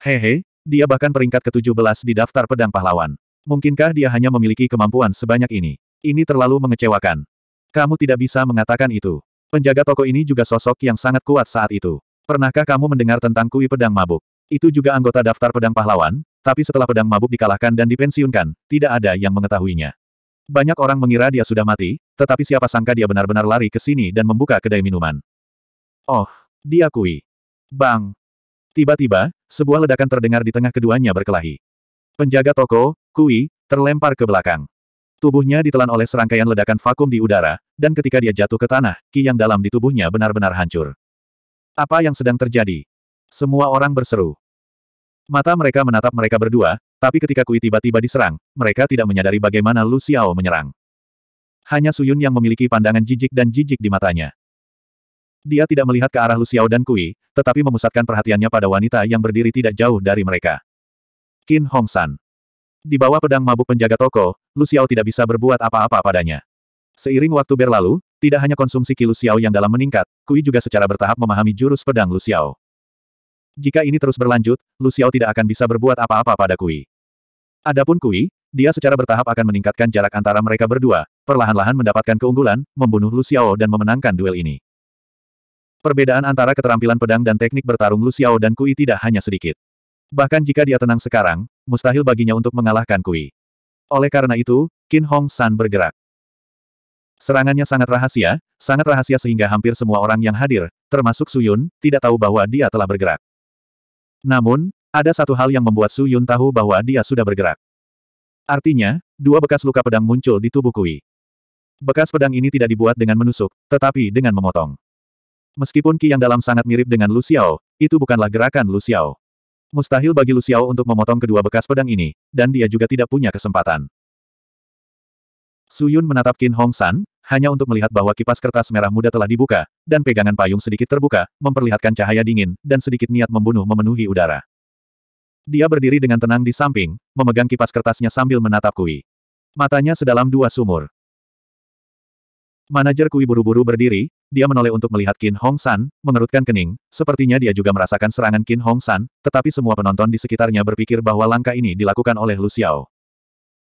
Speaker 1: Hehe, dia bahkan peringkat ke-17 di daftar pedang pahlawan. Mungkinkah dia hanya memiliki kemampuan sebanyak ini? Ini terlalu mengecewakan. Kamu tidak bisa mengatakan itu. Penjaga toko ini juga sosok yang sangat kuat saat itu. Pernahkah kamu mendengar tentang kui pedang mabuk? Itu juga anggota daftar pedang pahlawan, tapi setelah pedang mabuk dikalahkan dan dipensiunkan, tidak ada yang mengetahuinya. Banyak orang mengira dia sudah mati, tetapi siapa sangka dia benar-benar lari ke sini dan membuka kedai minuman. Oh, diakui. Bang. Tiba-tiba, sebuah ledakan terdengar di tengah keduanya berkelahi. Penjaga toko, Kui, terlempar ke belakang. Tubuhnya ditelan oleh serangkaian ledakan vakum di udara, dan ketika dia jatuh ke tanah, ki yang dalam di tubuhnya benar-benar hancur. Apa yang sedang terjadi? Semua orang berseru. Mata mereka menatap mereka berdua, tapi ketika Kui tiba-tiba diserang, mereka tidak menyadari bagaimana Lu Xiao menyerang. Hanya Suyun yang memiliki pandangan jijik dan jijik di matanya. Dia tidak melihat ke arah Lu Xiao dan Kui, tetapi memusatkan perhatiannya pada wanita yang berdiri tidak jauh dari mereka. Qin Hongsan. Di bawah pedang mabuk penjaga toko, Lu Xiao tidak bisa berbuat apa-apa padanya. Seiring waktu berlalu, tidak hanya konsumsi Ki Lu Xiao yang dalam meningkat, Kui juga secara bertahap memahami jurus pedang Lu Xiao. Jika ini terus berlanjut, Lusiao tidak akan bisa berbuat apa-apa pada Kui. Adapun Kui, dia secara bertahap akan meningkatkan jarak antara mereka berdua, perlahan-lahan mendapatkan keunggulan, membunuh Lusiao dan memenangkan duel ini. Perbedaan antara keterampilan pedang dan teknik bertarung Lusiao dan Kui tidak hanya sedikit. Bahkan jika dia tenang sekarang, mustahil baginya untuk mengalahkan Kui. Oleh karena itu, Qin Hong San bergerak. Serangannya sangat rahasia, sangat rahasia sehingga hampir semua orang yang hadir, termasuk Su Yun, tidak tahu bahwa dia telah bergerak. Namun, ada satu hal yang membuat Su Yun tahu bahwa dia sudah bergerak. Artinya, dua bekas luka pedang muncul di tubuh Kui. Bekas pedang ini tidak dibuat dengan menusuk, tetapi dengan memotong. Meskipun Ki yang dalam sangat mirip dengan Lu Xiao, itu bukanlah gerakan Lu Xiao. Mustahil bagi Lu Xiao untuk memotong kedua bekas pedang ini, dan dia juga tidak punya kesempatan. Su Yun menatap Qin Hong San, hanya untuk melihat bahwa kipas kertas merah muda telah dibuka, dan pegangan payung sedikit terbuka, memperlihatkan cahaya dingin, dan sedikit niat membunuh memenuhi udara. Dia berdiri dengan tenang di samping, memegang kipas kertasnya sambil menatap Kui. Matanya sedalam dua sumur. Manajer Kui buru-buru berdiri, dia menoleh untuk melihat Kin Hong San, mengerutkan kening, sepertinya dia juga merasakan serangan Kin Hong San, tetapi semua penonton di sekitarnya berpikir bahwa langkah ini dilakukan oleh Lu Xiao.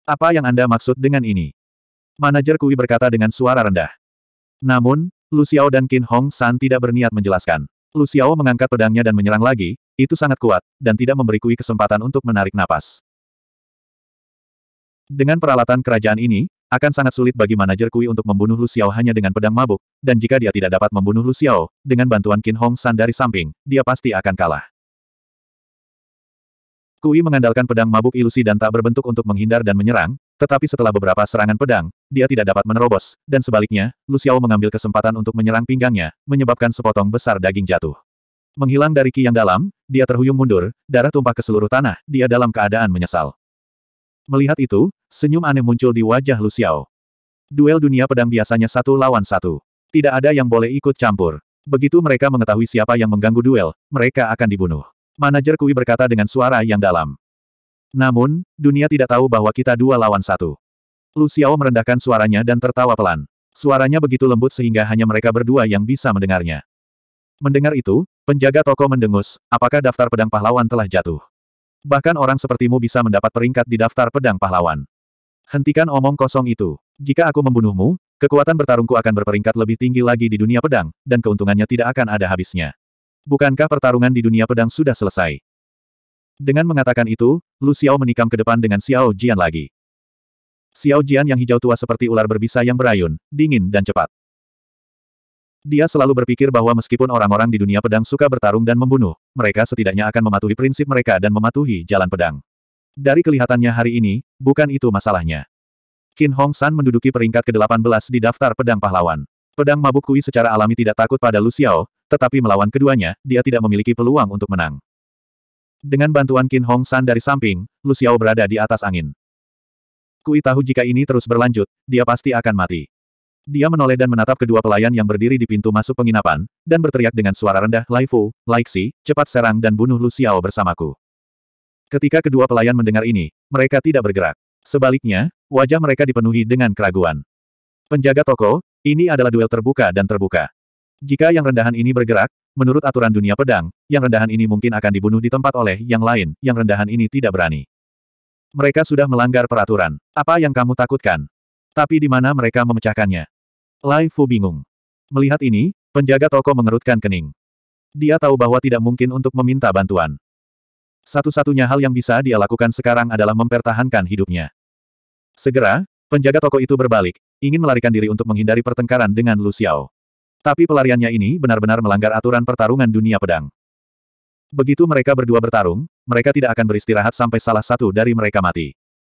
Speaker 1: Apa yang Anda maksud dengan ini? Manajer Kui berkata dengan suara rendah. Namun, Lu Xiao dan Qin Hong San tidak berniat menjelaskan. Lu Xiao mengangkat pedangnya dan menyerang lagi, itu sangat kuat, dan tidak memberi Kui kesempatan untuk menarik napas. Dengan peralatan kerajaan ini, akan sangat sulit bagi manajer Kui untuk membunuh Lu Xiao hanya dengan pedang mabuk, dan jika dia tidak dapat membunuh Lu Xiao, dengan bantuan Qin Hong San dari samping, dia pasti akan kalah. Kui mengandalkan pedang mabuk ilusi dan tak berbentuk untuk menghindar dan menyerang, tetapi setelah beberapa serangan pedang, dia tidak dapat menerobos, dan sebaliknya, Lu Xiao mengambil kesempatan untuk menyerang pinggangnya, menyebabkan sepotong besar daging jatuh. Menghilang dari ki yang dalam, dia terhuyung mundur, darah tumpah ke seluruh tanah, dia dalam keadaan menyesal. Melihat itu, senyum aneh muncul di wajah Lu Xiao. Duel dunia pedang biasanya satu lawan satu. Tidak ada yang boleh ikut campur. Begitu mereka mengetahui siapa yang mengganggu duel, mereka akan dibunuh. Manajer Kui berkata dengan suara yang dalam. Namun, dunia tidak tahu bahwa kita dua lawan satu. Lu Xiao merendahkan suaranya dan tertawa pelan. Suaranya begitu lembut sehingga hanya mereka berdua yang bisa mendengarnya. Mendengar itu, penjaga toko mendengus, apakah daftar pedang pahlawan telah jatuh? Bahkan orang sepertimu bisa mendapat peringkat di daftar pedang pahlawan. Hentikan omong kosong itu. Jika aku membunuhmu, kekuatan bertarungku akan berperingkat lebih tinggi lagi di dunia pedang, dan keuntungannya tidak akan ada habisnya. Bukankah pertarungan di dunia pedang sudah selesai? Dengan mengatakan itu, Lu Xiao menikam ke depan dengan Xiao Jian lagi. Xiao Jian yang hijau tua seperti ular berbisa yang berayun, dingin dan cepat. Dia selalu berpikir bahwa meskipun orang-orang di dunia pedang suka bertarung dan membunuh, mereka setidaknya akan mematuhi prinsip mereka dan mematuhi jalan pedang. Dari kelihatannya hari ini, bukan itu masalahnya. Qin Hong San menduduki peringkat ke-18 di daftar pedang pahlawan. Pedang mabuk kui secara alami tidak takut pada Lu Xiao, tetapi melawan keduanya, dia tidak memiliki peluang untuk menang. Dengan bantuan Qin Hong San dari samping, Lu Xiao berada di atas angin. Kui tahu jika ini terus berlanjut, dia pasti akan mati. Dia menoleh dan menatap kedua pelayan yang berdiri di pintu masuk penginapan, dan berteriak dengan suara rendah, Lai Fu, Lai Xi, cepat serang dan bunuh Lu Xiao bersamaku. Ketika kedua pelayan mendengar ini, mereka tidak bergerak. Sebaliknya, wajah mereka dipenuhi dengan keraguan. Penjaga toko, ini adalah duel terbuka dan terbuka. Jika yang rendahan ini bergerak, menurut aturan dunia pedang, yang rendahan ini mungkin akan dibunuh di tempat oleh yang lain, yang rendahan ini tidak berani. Mereka sudah melanggar peraturan. Apa yang kamu takutkan? Tapi di mana mereka memecahkannya? Lai Fu bingung. Melihat ini, penjaga toko mengerutkan kening. Dia tahu bahwa tidak mungkin untuk meminta bantuan. Satu-satunya hal yang bisa dia lakukan sekarang adalah mempertahankan hidupnya. Segera, penjaga toko itu berbalik, ingin melarikan diri untuk menghindari pertengkaran dengan Lu Xiao. Tapi pelariannya ini benar-benar melanggar aturan pertarungan dunia pedang. Begitu mereka berdua bertarung, mereka tidak akan beristirahat sampai salah satu dari mereka mati.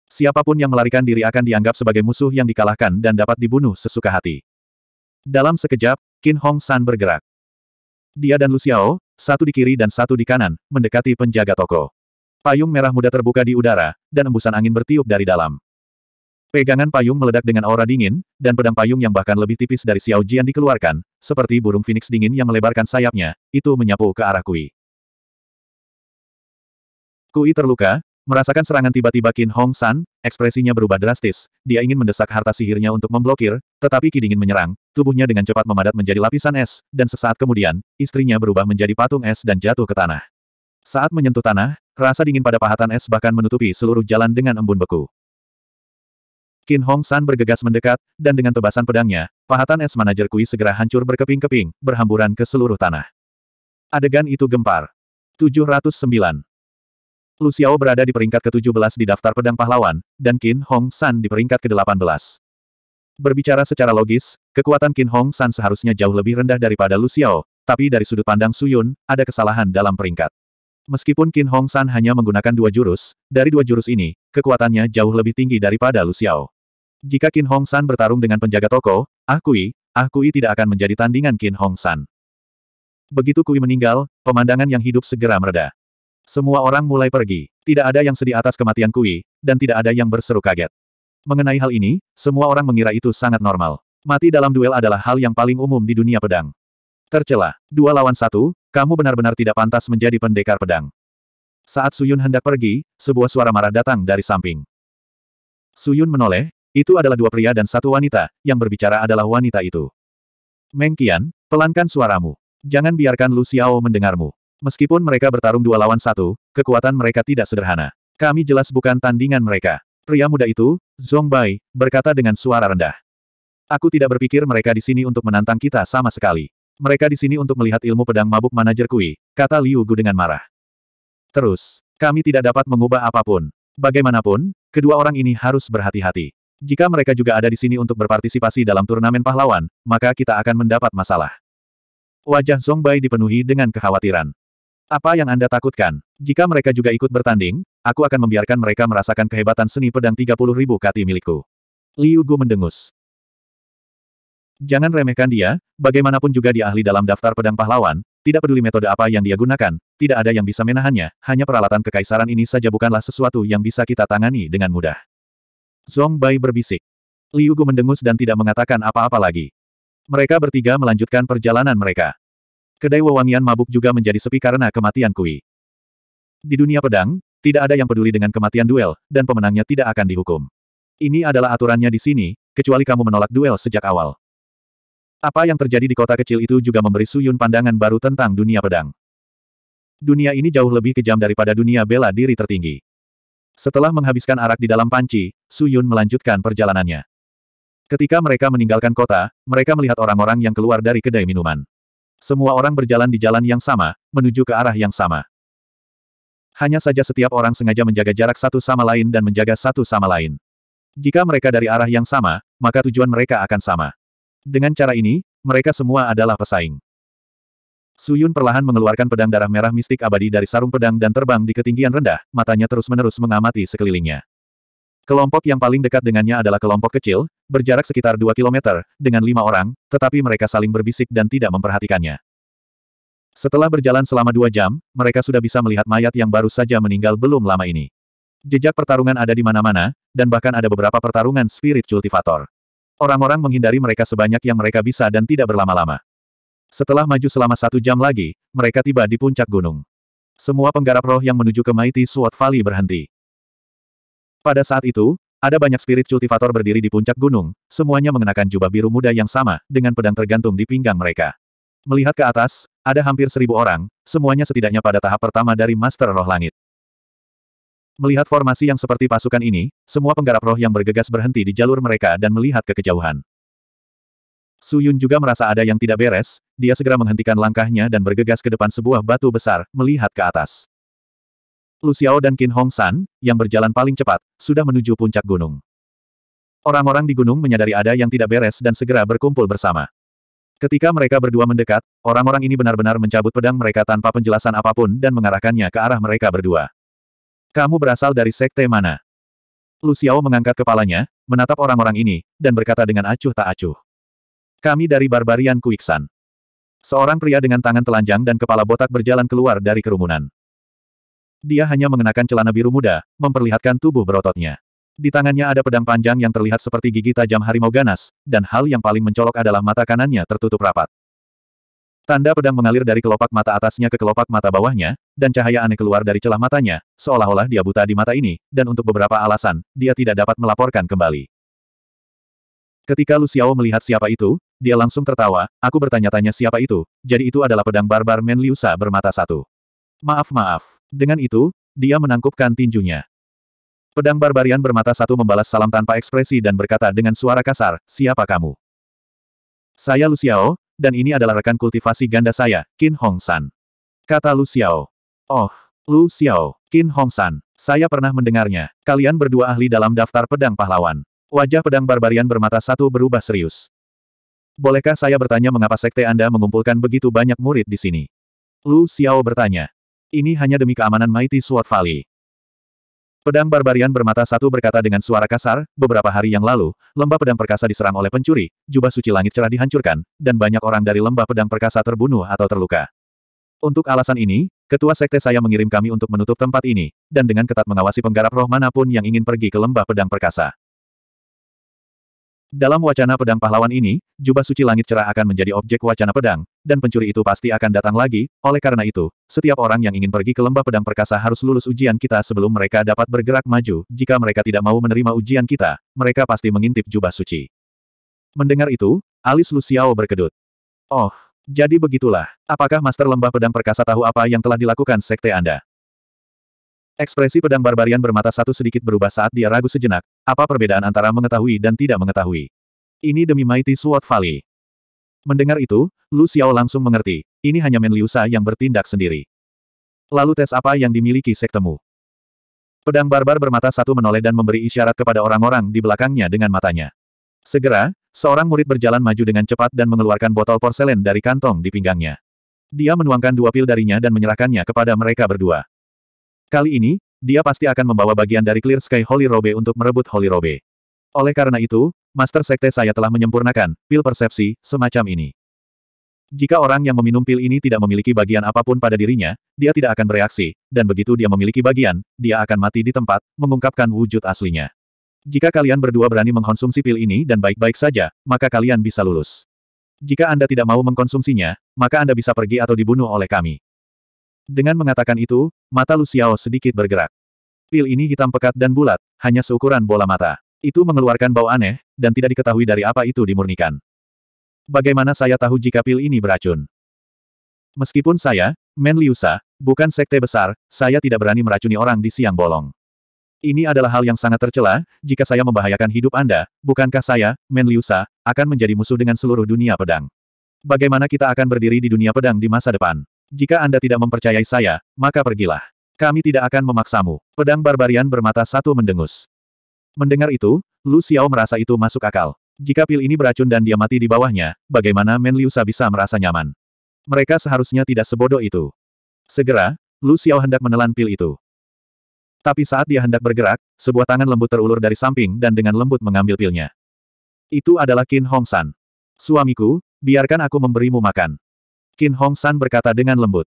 Speaker 1: Siapapun yang melarikan diri akan dianggap sebagai musuh yang dikalahkan dan dapat dibunuh sesuka hati. Dalam sekejap, Qin Hong San bergerak. Dia dan Luciao, satu di kiri dan satu di kanan, mendekati penjaga toko. Payung merah muda terbuka di udara, dan embusan angin bertiup dari dalam. Pegangan payung meledak dengan aura dingin, dan pedang payung yang bahkan lebih tipis dari Xiao Jian dikeluarkan, seperti burung phoenix dingin yang melebarkan sayapnya, itu menyapu ke arah Kui. Kui terluka, merasakan serangan tiba-tiba Qin Hong San, ekspresinya berubah drastis, dia ingin mendesak harta sihirnya untuk memblokir, tetapi Ki dingin menyerang, tubuhnya dengan cepat memadat menjadi lapisan es, dan sesaat kemudian, istrinya berubah menjadi patung es dan jatuh ke tanah. Saat menyentuh tanah, rasa dingin pada pahatan es bahkan menutupi seluruh jalan dengan embun beku. Qin Hong San bergegas mendekat, dan dengan tebasan pedangnya, pahatan es manajer Kui segera hancur berkeping-keping, berhamburan ke seluruh tanah. Adegan itu gempar. 709. Lu Xiao berada di peringkat ke-17 di daftar pedang pahlawan, dan Qin Hong San di peringkat ke-18. Berbicara secara logis, kekuatan Qin Hong San seharusnya jauh lebih rendah daripada Lu Xiao, tapi dari sudut pandang Suyun, ada kesalahan dalam peringkat. Meskipun Qin Hong San hanya menggunakan dua jurus, dari dua jurus ini, kekuatannya jauh lebih tinggi daripada Lu Xiao. Jika Qin Hong San bertarung dengan penjaga toko, Ah Kui, Ah Kui tidak akan menjadi tandingan Qin Hong San. Begitu Kui meninggal, pemandangan yang hidup segera mereda. Semua orang mulai pergi. Tidak ada yang sedih atas kematian Kui, dan tidak ada yang berseru kaget. Mengenai hal ini, semua orang mengira itu sangat normal. Mati dalam duel adalah hal yang paling umum di dunia pedang. Tercela, dua lawan satu, kamu benar-benar tidak pantas menjadi pendekar pedang. Saat Suyun hendak pergi, sebuah suara marah datang dari samping. Suyun menoleh, itu adalah dua pria dan satu wanita, yang berbicara adalah wanita itu. Mengkian, pelankan suaramu. Jangan biarkan Lu Xiao mendengarmu. Meskipun mereka bertarung dua lawan satu, kekuatan mereka tidak sederhana. Kami jelas bukan tandingan mereka. Pria muda itu, Zhong Bai, berkata dengan suara rendah. Aku tidak berpikir mereka di sini untuk menantang kita sama sekali. Mereka di sini untuk melihat ilmu pedang mabuk manajer Kui, kata Liu Gu dengan marah. Terus, kami tidak dapat mengubah apapun. Bagaimanapun, kedua orang ini harus berhati-hati. Jika mereka juga ada di sini untuk berpartisipasi dalam turnamen pahlawan, maka kita akan mendapat masalah. Wajah Bai dipenuhi dengan kekhawatiran. Apa yang Anda takutkan? Jika mereka juga ikut bertanding, aku akan membiarkan mereka merasakan kehebatan seni pedang ribu kati milikku. Liu Gu mendengus. Jangan remehkan dia, bagaimanapun juga dia ahli dalam daftar pedang pahlawan, tidak peduli metode apa yang dia gunakan, tidak ada yang bisa menahannya, hanya peralatan kekaisaran ini saja bukanlah sesuatu yang bisa kita tangani dengan mudah. Zong Bai berbisik. Liu Gu mendengus dan tidak mengatakan apa-apa lagi. Mereka bertiga melanjutkan perjalanan mereka. Kedai wewangian mabuk juga menjadi sepi karena kematian Kui. Di dunia pedang, tidak ada yang peduli dengan kematian duel, dan pemenangnya tidak akan dihukum. Ini adalah aturannya di sini, kecuali kamu menolak duel sejak awal. Apa yang terjadi di kota kecil itu juga memberi Suyun pandangan baru tentang dunia pedang. Dunia ini jauh lebih kejam daripada dunia bela diri tertinggi. Setelah menghabiskan arak di dalam panci, Su Yun melanjutkan perjalanannya. Ketika mereka meninggalkan kota, mereka melihat orang-orang yang keluar dari kedai minuman. Semua orang berjalan di jalan yang sama, menuju ke arah yang sama. Hanya saja setiap orang sengaja menjaga jarak satu sama lain dan menjaga satu sama lain. Jika mereka dari arah yang sama, maka tujuan mereka akan sama. Dengan cara ini, mereka semua adalah pesaing. Suyun perlahan mengeluarkan pedang darah merah mistik abadi dari sarung pedang dan terbang di ketinggian rendah, matanya terus-menerus mengamati sekelilingnya. Kelompok yang paling dekat dengannya adalah kelompok kecil, berjarak sekitar 2 km, dengan lima orang, tetapi mereka saling berbisik dan tidak memperhatikannya. Setelah berjalan selama dua jam, mereka sudah bisa melihat mayat yang baru saja meninggal belum lama ini. Jejak pertarungan ada di mana-mana, dan bahkan ada beberapa pertarungan spirit cultivator. Orang-orang menghindari mereka sebanyak yang mereka bisa dan tidak berlama-lama. Setelah maju selama satu jam lagi, mereka tiba di puncak gunung. Semua penggarap roh yang menuju ke Mighty Sword Valley berhenti. Pada saat itu, ada banyak spirit cultivator berdiri di puncak gunung, semuanya mengenakan jubah biru muda yang sama, dengan pedang tergantung di pinggang mereka. Melihat ke atas, ada hampir seribu orang, semuanya setidaknya pada tahap pertama dari Master Roh Langit. Melihat formasi yang seperti pasukan ini, semua penggarap roh yang bergegas berhenti di jalur mereka dan melihat ke kejauhan. Su Yun juga merasa ada yang tidak beres, dia segera menghentikan langkahnya dan bergegas ke depan sebuah batu besar, melihat ke atas. Lu Xiao dan Qin Hong San, yang berjalan paling cepat, sudah menuju puncak gunung. Orang-orang di gunung menyadari ada yang tidak beres dan segera berkumpul bersama. Ketika mereka berdua mendekat, orang-orang ini benar-benar mencabut pedang mereka tanpa penjelasan apapun dan mengarahkannya ke arah mereka berdua. Kamu berasal dari sekte mana? Lu Xiao mengangkat kepalanya, menatap orang-orang ini, dan berkata dengan acuh tak acuh. Kami dari Barbarian Kuiksan. Seorang pria dengan tangan telanjang dan kepala botak berjalan keluar dari kerumunan. Dia hanya mengenakan celana biru muda, memperlihatkan tubuh berototnya. Di tangannya ada pedang panjang yang terlihat seperti gigi tajam harimau ganas, dan hal yang paling mencolok adalah mata kanannya tertutup rapat. Tanda pedang mengalir dari kelopak mata atasnya ke kelopak mata bawahnya, dan cahaya aneh keluar dari celah matanya, seolah-olah dia buta di mata ini, dan untuk beberapa alasan, dia tidak dapat melaporkan kembali. Ketika Lu Xiao melihat siapa itu, dia langsung tertawa, aku bertanya-tanya siapa itu, jadi itu adalah pedang barbar Men Liu Sa bermata satu. Maaf-maaf. Dengan itu, dia menangkupkan tinjunya. Pedang barbarian bermata satu membalas salam tanpa ekspresi dan berkata dengan suara kasar, siapa kamu? Saya Lu Xiao, dan ini adalah rekan kultivasi ganda saya, Qin Hong San. Kata Lu Xiao. Oh, Lu Xiao, Qin Hong San, saya pernah mendengarnya, kalian berdua ahli dalam daftar pedang pahlawan. Wajah pedang barbarian bermata satu berubah serius. Bolehkah saya bertanya mengapa sekte Anda mengumpulkan begitu banyak murid di sini? Lu Xiao bertanya. Ini hanya demi keamanan Mighty Sword Valley. Pedang barbarian bermata satu berkata dengan suara kasar, beberapa hari yang lalu, lembah pedang perkasa diserang oleh pencuri, jubah suci langit cerah dihancurkan, dan banyak orang dari lembah pedang perkasa terbunuh atau terluka. Untuk alasan ini, ketua sekte saya mengirim kami untuk menutup tempat ini, dan dengan ketat mengawasi penggarap roh manapun yang ingin pergi ke lembah pedang perkasa. Dalam wacana pedang pahlawan ini, jubah suci langit cerah akan menjadi objek wacana pedang, dan pencuri itu pasti akan datang lagi, oleh karena itu, setiap orang yang ingin pergi ke lembah pedang perkasa harus lulus ujian kita sebelum mereka dapat bergerak maju, jika mereka tidak mau menerima ujian kita, mereka pasti mengintip jubah suci. Mendengar itu, alis Luciao berkedut. Oh, jadi begitulah, apakah Master Lembah Pedang Perkasa tahu apa yang telah dilakukan sekte Anda? Ekspresi pedang barbarian bermata satu sedikit berubah saat dia ragu sejenak, apa perbedaan antara mengetahui dan tidak mengetahui. Ini demi Mighty Sword Valley. Mendengar itu, Lu Xiao langsung mengerti, ini hanya Menliusa yang bertindak sendiri. Lalu tes apa yang dimiliki sektemu? Pedang barbar bermata satu menoleh dan memberi isyarat kepada orang-orang di belakangnya dengan matanya. Segera, seorang murid berjalan maju dengan cepat dan mengeluarkan botol porselen dari kantong di pinggangnya. Dia menuangkan dua pil darinya dan menyerahkannya kepada mereka berdua. Kali ini, dia pasti akan membawa bagian dari Clear Sky Holy Robe untuk merebut Holy Robe. Oleh karena itu, Master Sekte saya telah menyempurnakan pil persepsi semacam ini. Jika orang yang meminum pil ini tidak memiliki bagian apapun pada dirinya, dia tidak akan bereaksi, dan begitu dia memiliki bagian, dia akan mati di tempat, mengungkapkan wujud aslinya. Jika kalian berdua berani mengkonsumsi pil ini dan baik-baik saja, maka kalian bisa lulus. Jika Anda tidak mau mengkonsumsinya, maka Anda bisa pergi atau dibunuh oleh kami. Dengan mengatakan itu, mata Luciao sedikit bergerak. Pil ini hitam pekat dan bulat, hanya seukuran bola mata. Itu mengeluarkan bau aneh, dan tidak diketahui dari apa itu dimurnikan. Bagaimana saya tahu jika pil ini beracun? Meskipun saya, Men Liusa, bukan sekte besar, saya tidak berani meracuni orang di siang bolong. Ini adalah hal yang sangat tercela, jika saya membahayakan hidup Anda, bukankah saya, Men Liusa, akan menjadi musuh dengan seluruh dunia pedang? Bagaimana kita akan berdiri di dunia pedang di masa depan? Jika Anda tidak mempercayai saya, maka pergilah. Kami tidak akan memaksamu. Pedang barbarian bermata satu mendengus. Mendengar itu, Lu Xiao merasa itu masuk akal. Jika pil ini beracun dan dia mati di bawahnya, bagaimana Men Sa bisa merasa nyaman? Mereka seharusnya tidak sebodoh itu. Segera, Lu Xiao hendak menelan pil itu. Tapi saat dia hendak bergerak, sebuah tangan lembut terulur dari samping dan dengan lembut mengambil pilnya. Itu adalah Qin Hong San. Suamiku, biarkan aku memberimu makan. Kin Hong San berkata dengan lembut.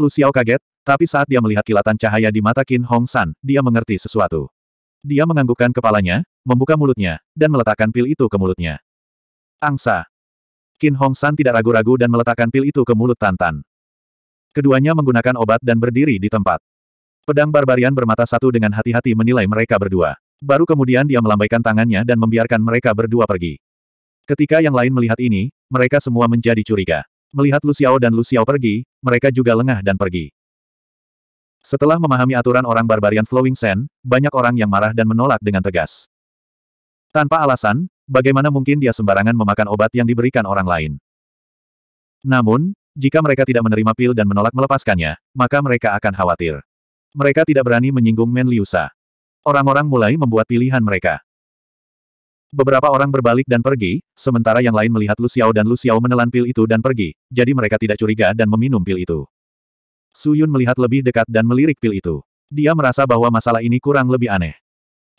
Speaker 1: Lu Xiao kaget, tapi saat dia melihat kilatan cahaya di mata Kin Hong San, dia mengerti sesuatu. Dia menganggukkan kepalanya, membuka mulutnya, dan meletakkan pil itu ke mulutnya. Angsa. Kin Hong San tidak ragu-ragu dan meletakkan pil itu ke mulut Tantan. Keduanya menggunakan obat dan berdiri di tempat. Pedang barbarian bermata satu dengan hati-hati menilai mereka berdua. Baru kemudian dia melambaikan tangannya dan membiarkan mereka berdua pergi. Ketika yang lain melihat ini, mereka semua menjadi curiga. Melihat Lu dan Lu pergi, mereka juga lengah dan pergi. Setelah memahami aturan orang barbarian Flowing Sand, banyak orang yang marah dan menolak dengan tegas. Tanpa alasan, bagaimana mungkin dia sembarangan memakan obat yang diberikan orang lain. Namun, jika mereka tidak menerima pil dan menolak melepaskannya, maka mereka akan khawatir. Mereka tidak berani menyinggung Men Liusa. Orang-orang mulai membuat pilihan mereka. Beberapa orang berbalik dan pergi, sementara yang lain melihat Lu dan Lu menelan pil itu dan pergi, jadi mereka tidak curiga dan meminum pil itu. Su Yun melihat lebih dekat dan melirik pil itu. Dia merasa bahwa masalah ini kurang lebih aneh.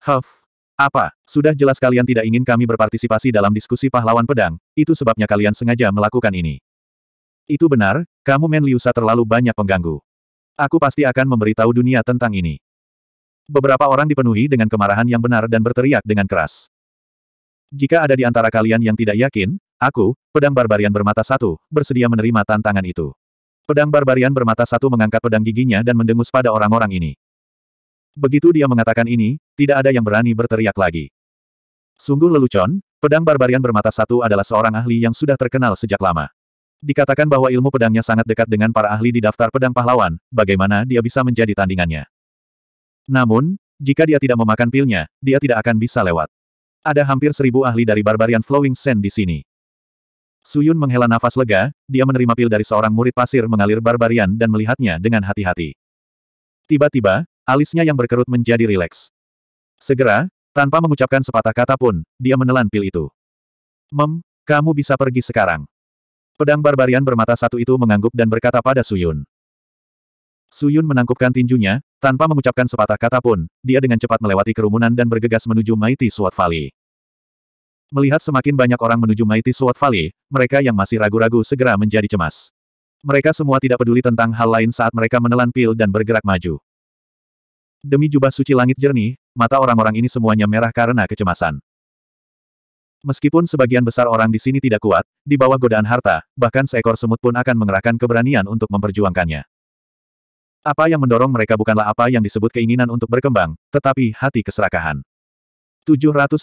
Speaker 1: Huff. Apa, sudah jelas kalian tidak ingin kami berpartisipasi dalam diskusi pahlawan pedang, itu sebabnya kalian sengaja melakukan ini. Itu benar, kamu Men Liusa terlalu banyak pengganggu. Aku pasti akan memberitahu dunia tentang ini. Beberapa orang dipenuhi dengan kemarahan yang benar dan berteriak dengan keras. Jika ada di antara kalian yang tidak yakin, aku, pedang barbarian bermata satu, bersedia menerima tantangan itu. Pedang barbarian bermata satu mengangkat pedang giginya dan mendengus pada orang-orang ini. Begitu dia mengatakan ini, tidak ada yang berani berteriak lagi. Sungguh lelucon, pedang barbarian bermata satu adalah seorang ahli yang sudah terkenal sejak lama. Dikatakan bahwa ilmu pedangnya sangat dekat dengan para ahli di daftar pedang pahlawan, bagaimana dia bisa menjadi tandingannya. Namun, jika dia tidak memakan pilnya, dia tidak akan bisa lewat. Ada hampir seribu ahli dari Barbarian Flowing Sand di sini. Suyun menghela nafas lega, dia menerima pil dari seorang murid pasir mengalir Barbarian dan melihatnya dengan hati-hati. Tiba-tiba, alisnya yang berkerut menjadi rileks. Segera, tanpa mengucapkan sepatah kata pun, dia menelan pil itu. Mem, kamu bisa pergi sekarang. Pedang Barbarian bermata satu itu mengangguk dan berkata pada Suyun. Suyun menangkupkan tinjunya, tanpa mengucapkan sepatah kata pun, dia dengan cepat melewati kerumunan dan bergegas menuju Mighty Sword Valley. Melihat semakin banyak orang menuju Mighty Sword Valley, mereka yang masih ragu-ragu segera menjadi cemas. Mereka semua tidak peduli tentang hal lain saat mereka menelan pil dan bergerak maju. Demi jubah suci langit jernih, mata orang-orang ini semuanya merah karena kecemasan. Meskipun sebagian besar orang di sini tidak kuat, di bawah godaan harta, bahkan seekor semut pun akan mengerahkan keberanian untuk memperjuangkannya. Apa yang mendorong mereka bukanlah apa yang disebut keinginan untuk berkembang, tetapi hati keserakahan. 710.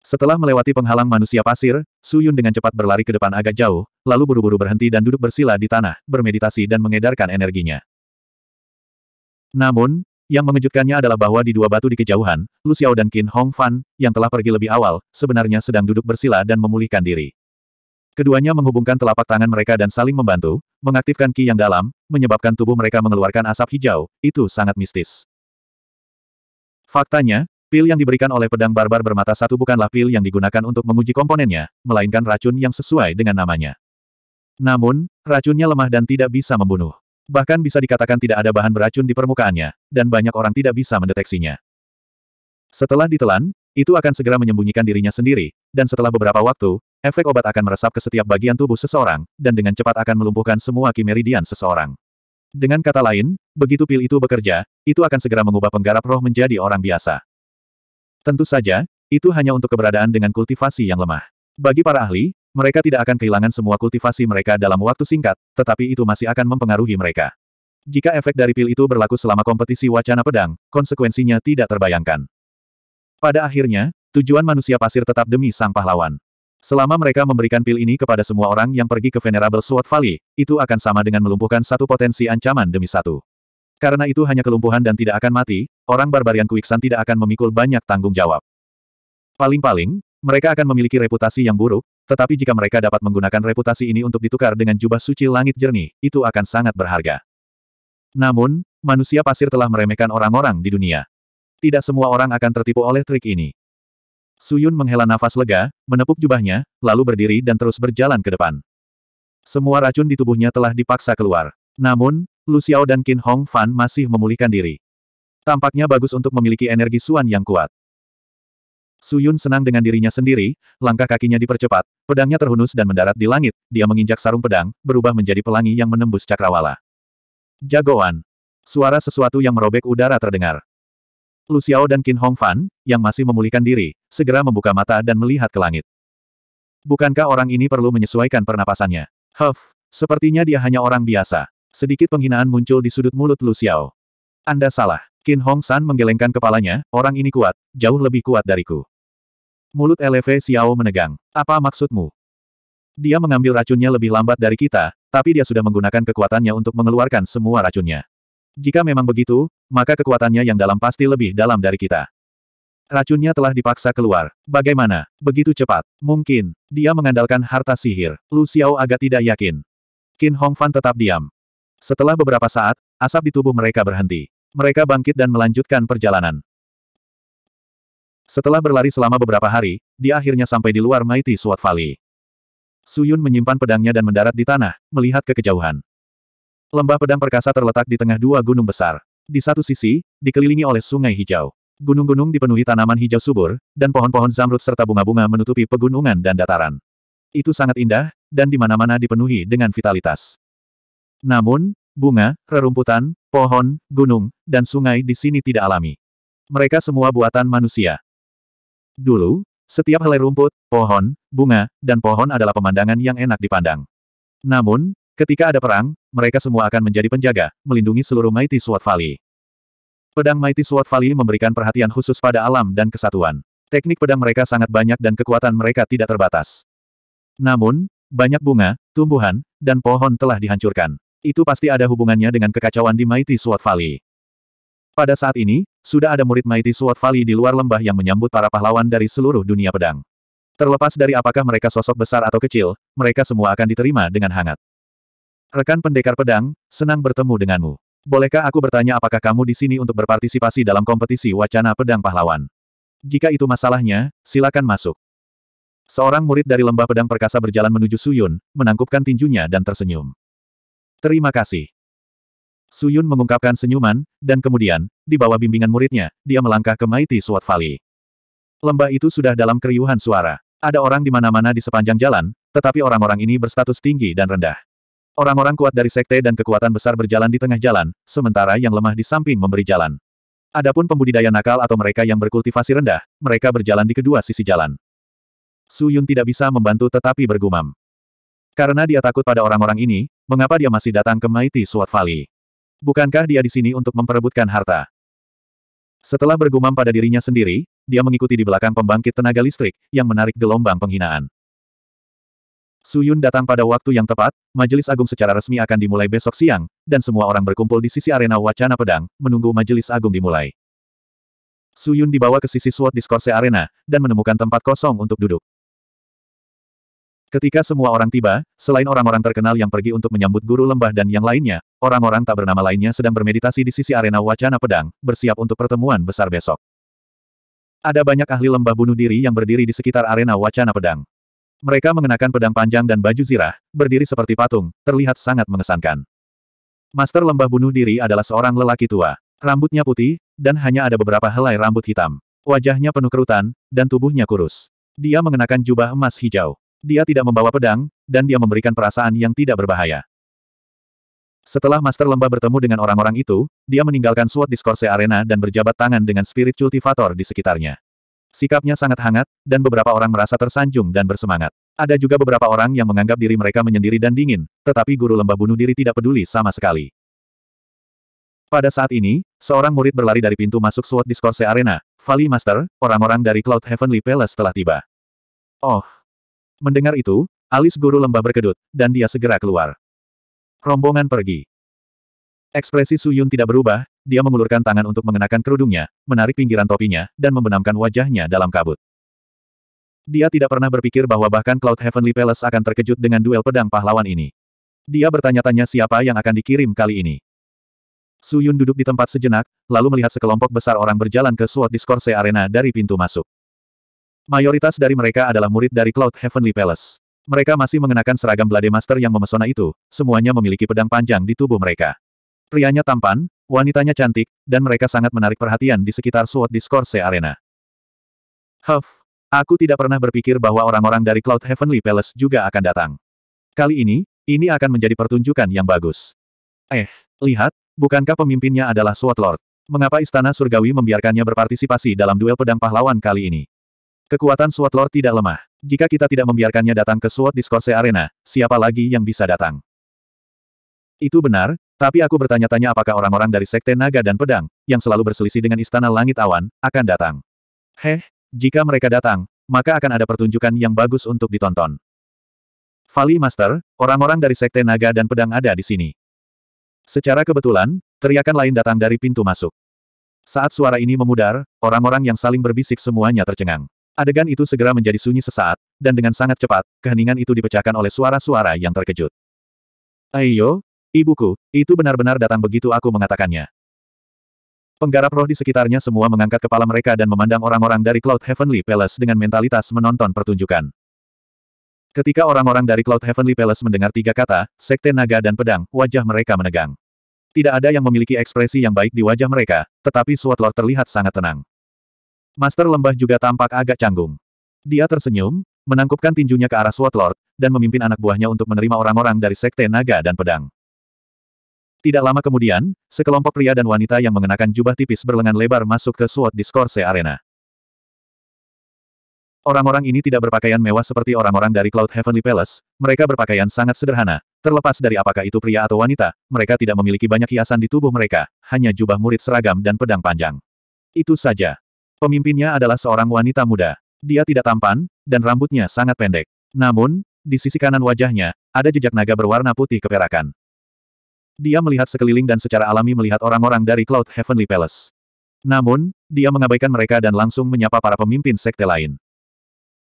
Speaker 1: Setelah melewati penghalang manusia pasir, Suyun dengan cepat berlari ke depan agak jauh, lalu buru-buru berhenti dan duduk bersila di tanah, bermeditasi dan mengedarkan energinya. Namun, yang mengejutkannya adalah bahwa di dua batu di kejauhan, Lu Xiao dan Qin Hong Fan, yang telah pergi lebih awal, sebenarnya sedang duduk bersila dan memulihkan diri. Keduanya menghubungkan telapak tangan mereka dan saling membantu, mengaktifkan ki yang dalam, menyebabkan tubuh mereka mengeluarkan asap hijau, itu sangat mistis. Faktanya, pil yang diberikan oleh pedang barbar bermata satu bukanlah pil yang digunakan untuk menguji komponennya, melainkan racun yang sesuai dengan namanya. Namun, racunnya lemah dan tidak bisa membunuh. Bahkan bisa dikatakan tidak ada bahan beracun di permukaannya, dan banyak orang tidak bisa mendeteksinya. Setelah ditelan, itu akan segera menyembunyikan dirinya sendiri, dan setelah beberapa waktu, efek obat akan meresap ke setiap bagian tubuh seseorang, dan dengan cepat akan melumpuhkan semua kimeridian seseorang. Dengan kata lain, begitu pil itu bekerja, itu akan segera mengubah penggarap roh menjadi orang biasa. Tentu saja, itu hanya untuk keberadaan dengan kultivasi yang lemah. Bagi para ahli, mereka tidak akan kehilangan semua kultivasi mereka dalam waktu singkat, tetapi itu masih akan mempengaruhi mereka. Jika efek dari pil itu berlaku selama kompetisi wacana pedang, konsekuensinya tidak terbayangkan. Pada akhirnya, tujuan manusia pasir tetap demi sang pahlawan. Selama mereka memberikan pil ini kepada semua orang yang pergi ke Venerable Sword Valley, itu akan sama dengan melumpuhkan satu potensi ancaman demi satu. Karena itu hanya kelumpuhan dan tidak akan mati, orang Barbarian Kuiksan tidak akan memikul banyak tanggung jawab. Paling-paling, mereka akan memiliki reputasi yang buruk, tetapi jika mereka dapat menggunakan reputasi ini untuk ditukar dengan jubah suci langit jernih, itu akan sangat berharga. Namun, manusia pasir telah meremehkan orang-orang di dunia. Tidak semua orang akan tertipu oleh trik ini. Suyun menghela nafas lega, menepuk jubahnya, lalu berdiri dan terus berjalan ke depan. Semua racun di tubuhnya telah dipaksa keluar. Namun, Lu Xiao dan Qin Hong Fan masih memulihkan diri. Tampaknya bagus untuk memiliki energi suan yang kuat. Suyun senang dengan dirinya sendiri, langkah kakinya dipercepat, pedangnya terhunus dan mendarat di langit, dia menginjak sarung pedang, berubah menjadi pelangi yang menembus cakrawala. Jagoan. Suara sesuatu yang merobek udara terdengar. Lu Xiao dan Qin Hongfan, yang masih memulihkan diri, segera membuka mata dan melihat ke langit. Bukankah orang ini perlu menyesuaikan pernapasannya? Huff, sepertinya dia hanya orang biasa. Sedikit penghinaan muncul di sudut mulut Lu Xiao. Anda salah. Qin Hong menggelengkan kepalanya, orang ini kuat, jauh lebih kuat dariku. Mulut LV Xiao menegang. Apa maksudmu? Dia mengambil racunnya lebih lambat dari kita, tapi dia sudah menggunakan kekuatannya untuk mengeluarkan semua racunnya. Jika memang begitu, maka kekuatannya yang dalam pasti lebih dalam dari kita. Racunnya telah dipaksa keluar. Bagaimana? Begitu cepat. Mungkin. Dia mengandalkan harta sihir. Lu Xiao agak tidak yakin. Qin Hongfan tetap diam. Setelah beberapa saat, asap di tubuh mereka berhenti. Mereka bangkit dan melanjutkan perjalanan. Setelah berlari selama beberapa hari, dia akhirnya sampai di luar Mighty Sword Valley. Suyun menyimpan pedangnya dan mendarat di tanah, melihat ke kejauhan. Lembah pedang perkasa terletak di tengah dua gunung besar. Di satu sisi, dikelilingi oleh sungai hijau. Gunung-gunung dipenuhi tanaman hijau subur, dan pohon-pohon zamrud serta bunga-bunga menutupi pegunungan dan dataran. Itu sangat indah, dan di mana-mana dipenuhi dengan vitalitas. Namun, bunga, rerumputan, pohon, gunung, dan sungai di sini tidak alami. Mereka semua buatan manusia. Dulu, setiap helai rumput, pohon, bunga, dan pohon adalah pemandangan yang enak dipandang. Namun, Ketika ada perang, mereka semua akan menjadi penjaga, melindungi seluruh Mighty Sword Valley. Pedang Mighty Sword Valley memberikan perhatian khusus pada alam dan kesatuan. Teknik pedang mereka sangat banyak dan kekuatan mereka tidak terbatas. Namun, banyak bunga, tumbuhan, dan pohon telah dihancurkan. Itu pasti ada hubungannya dengan kekacauan di Mighty Sword Valley. Pada saat ini, sudah ada murid Mighty Sword Valley di luar lembah yang menyambut para pahlawan dari seluruh dunia pedang. Terlepas dari apakah mereka sosok besar atau kecil, mereka semua akan diterima dengan hangat. Rekan pendekar pedang, senang bertemu denganmu. Bolehkah aku bertanya apakah kamu di sini untuk berpartisipasi dalam kompetisi wacana pedang pahlawan? Jika itu masalahnya, silakan masuk. Seorang murid dari lembah pedang perkasa berjalan menuju Suyun, menangkupkan tinjunya dan tersenyum. Terima kasih. Suyun mengungkapkan senyuman, dan kemudian, di bawah bimbingan muridnya, dia melangkah ke Mighty Sword Valley. Lembah itu sudah dalam keriuhan suara. Ada orang di mana-mana di sepanjang jalan, tetapi orang-orang ini berstatus tinggi dan rendah. Orang-orang kuat dari sekte dan kekuatan besar berjalan di tengah jalan, sementara yang lemah di samping memberi jalan. Adapun pembudidaya nakal atau mereka yang berkultivasi rendah, mereka berjalan di kedua sisi jalan. Su Yun tidak bisa membantu tetapi bergumam. Karena dia takut pada orang-orang ini, mengapa dia masih datang ke Mighty Sword Valley? Bukankah dia di sini untuk memperebutkan harta? Setelah bergumam pada dirinya sendiri, dia mengikuti di belakang pembangkit tenaga listrik, yang menarik gelombang penghinaan. Suyun datang pada waktu yang tepat, majelis agung secara resmi akan dimulai besok siang, dan semua orang berkumpul di sisi arena wacana pedang, menunggu majelis agung dimulai. Suyun dibawa ke sisi SWOT diskorse Arena, dan menemukan tempat kosong untuk duduk. Ketika semua orang tiba, selain orang-orang terkenal yang pergi untuk menyambut guru lembah dan yang lainnya, orang-orang tak bernama lainnya sedang bermeditasi di sisi arena wacana pedang, bersiap untuk pertemuan besar besok. Ada banyak ahli lembah bunuh diri yang berdiri di sekitar arena wacana pedang. Mereka mengenakan pedang panjang dan baju zirah, berdiri seperti patung, terlihat sangat mengesankan. Master lembah bunuh diri adalah seorang lelaki tua. Rambutnya putih, dan hanya ada beberapa helai rambut hitam. Wajahnya penuh kerutan, dan tubuhnya kurus. Dia mengenakan jubah emas hijau. Dia tidak membawa pedang, dan dia memberikan perasaan yang tidak berbahaya. Setelah Master Lembah bertemu dengan orang-orang itu, dia meninggalkan suat diskorse Arena dan berjabat tangan dengan spirit cultivator di sekitarnya. Sikapnya sangat hangat, dan beberapa orang merasa tersanjung dan bersemangat. Ada juga beberapa orang yang menganggap diri mereka menyendiri dan dingin, tetapi guru lembah bunuh diri tidak peduli sama sekali. Pada saat ini, seorang murid berlari dari pintu masuk SWOT Discourse Arena. Valley Master, orang-orang dari Cloud Heavenly Palace telah tiba. Oh. Mendengar itu, alis guru lembah berkedut, dan dia segera keluar. Rombongan pergi. Ekspresi Suyun tidak berubah, dia mengulurkan tangan untuk mengenakan kerudungnya, menarik pinggiran topinya, dan membenamkan wajahnya dalam kabut. Dia tidak pernah berpikir bahwa bahkan Cloud Heavenly Palace akan terkejut dengan duel pedang pahlawan ini. Dia bertanya-tanya siapa yang akan dikirim kali ini. Su Yun duduk di tempat sejenak, lalu melihat sekelompok besar orang berjalan ke suatu Discourse Arena dari pintu masuk. Mayoritas dari mereka adalah murid dari Cloud Heavenly Palace. Mereka masih mengenakan seragam Blade Master yang memesona itu, semuanya memiliki pedang panjang di tubuh mereka. Prianya tampan, wanitanya cantik, dan mereka sangat menarik perhatian di sekitar Sword Discourse Arena. Huff, aku tidak pernah berpikir bahwa orang-orang dari Cloud Heavenly Palace juga akan datang. Kali ini, ini akan menjadi pertunjukan yang bagus. Eh, lihat, bukankah pemimpinnya adalah Sword Lord? Mengapa Istana Surgawi membiarkannya berpartisipasi dalam duel pedang pahlawan kali ini? Kekuatan Sword Lord tidak lemah. Jika kita tidak membiarkannya datang ke Sword Discourse Arena, siapa lagi yang bisa datang? Itu benar, tapi aku bertanya-tanya apakah orang-orang dari Sekte Naga dan Pedang, yang selalu berselisih dengan Istana Langit Awan, akan datang. Heh, jika mereka datang, maka akan ada pertunjukan yang bagus untuk ditonton. Vali Master, orang-orang dari Sekte Naga dan Pedang ada di sini. Secara kebetulan, teriakan lain datang dari pintu masuk. Saat suara ini memudar, orang-orang yang saling berbisik semuanya tercengang. Adegan itu segera menjadi sunyi sesaat, dan dengan sangat cepat, keheningan itu dipecahkan oleh suara-suara yang terkejut. Ayo, Ibuku, itu benar-benar datang begitu aku mengatakannya. Penggarap roh di sekitarnya semua mengangkat kepala mereka dan memandang orang-orang dari Cloud Heavenly Palace dengan mentalitas menonton pertunjukan. Ketika orang-orang dari Cloud Heavenly Palace mendengar tiga kata, Sekte Naga dan Pedang, wajah mereka menegang. Tidak ada yang memiliki ekspresi yang baik di wajah mereka, tetapi Sword Lord terlihat sangat tenang. Master Lembah juga tampak agak canggung. Dia tersenyum, menangkupkan tinjunya ke arah Sword Lord, dan memimpin anak buahnya untuk menerima orang-orang dari Sekte Naga dan Pedang. Tidak lama kemudian, sekelompok pria dan wanita yang mengenakan jubah tipis berlengan lebar masuk ke SWOT Discourse Arena. Orang-orang ini tidak berpakaian mewah seperti orang-orang dari Cloud Heavenly Palace, mereka berpakaian sangat sederhana. Terlepas dari apakah itu pria atau wanita, mereka tidak memiliki banyak hiasan di tubuh mereka, hanya jubah murid seragam dan pedang panjang. Itu saja. Pemimpinnya adalah seorang wanita muda. Dia tidak tampan, dan rambutnya sangat pendek. Namun, di sisi kanan wajahnya, ada jejak naga berwarna putih keperakan. Dia melihat sekeliling dan secara alami melihat orang-orang dari Cloud Heavenly Palace. Namun, dia mengabaikan mereka dan langsung menyapa para pemimpin sekte lain.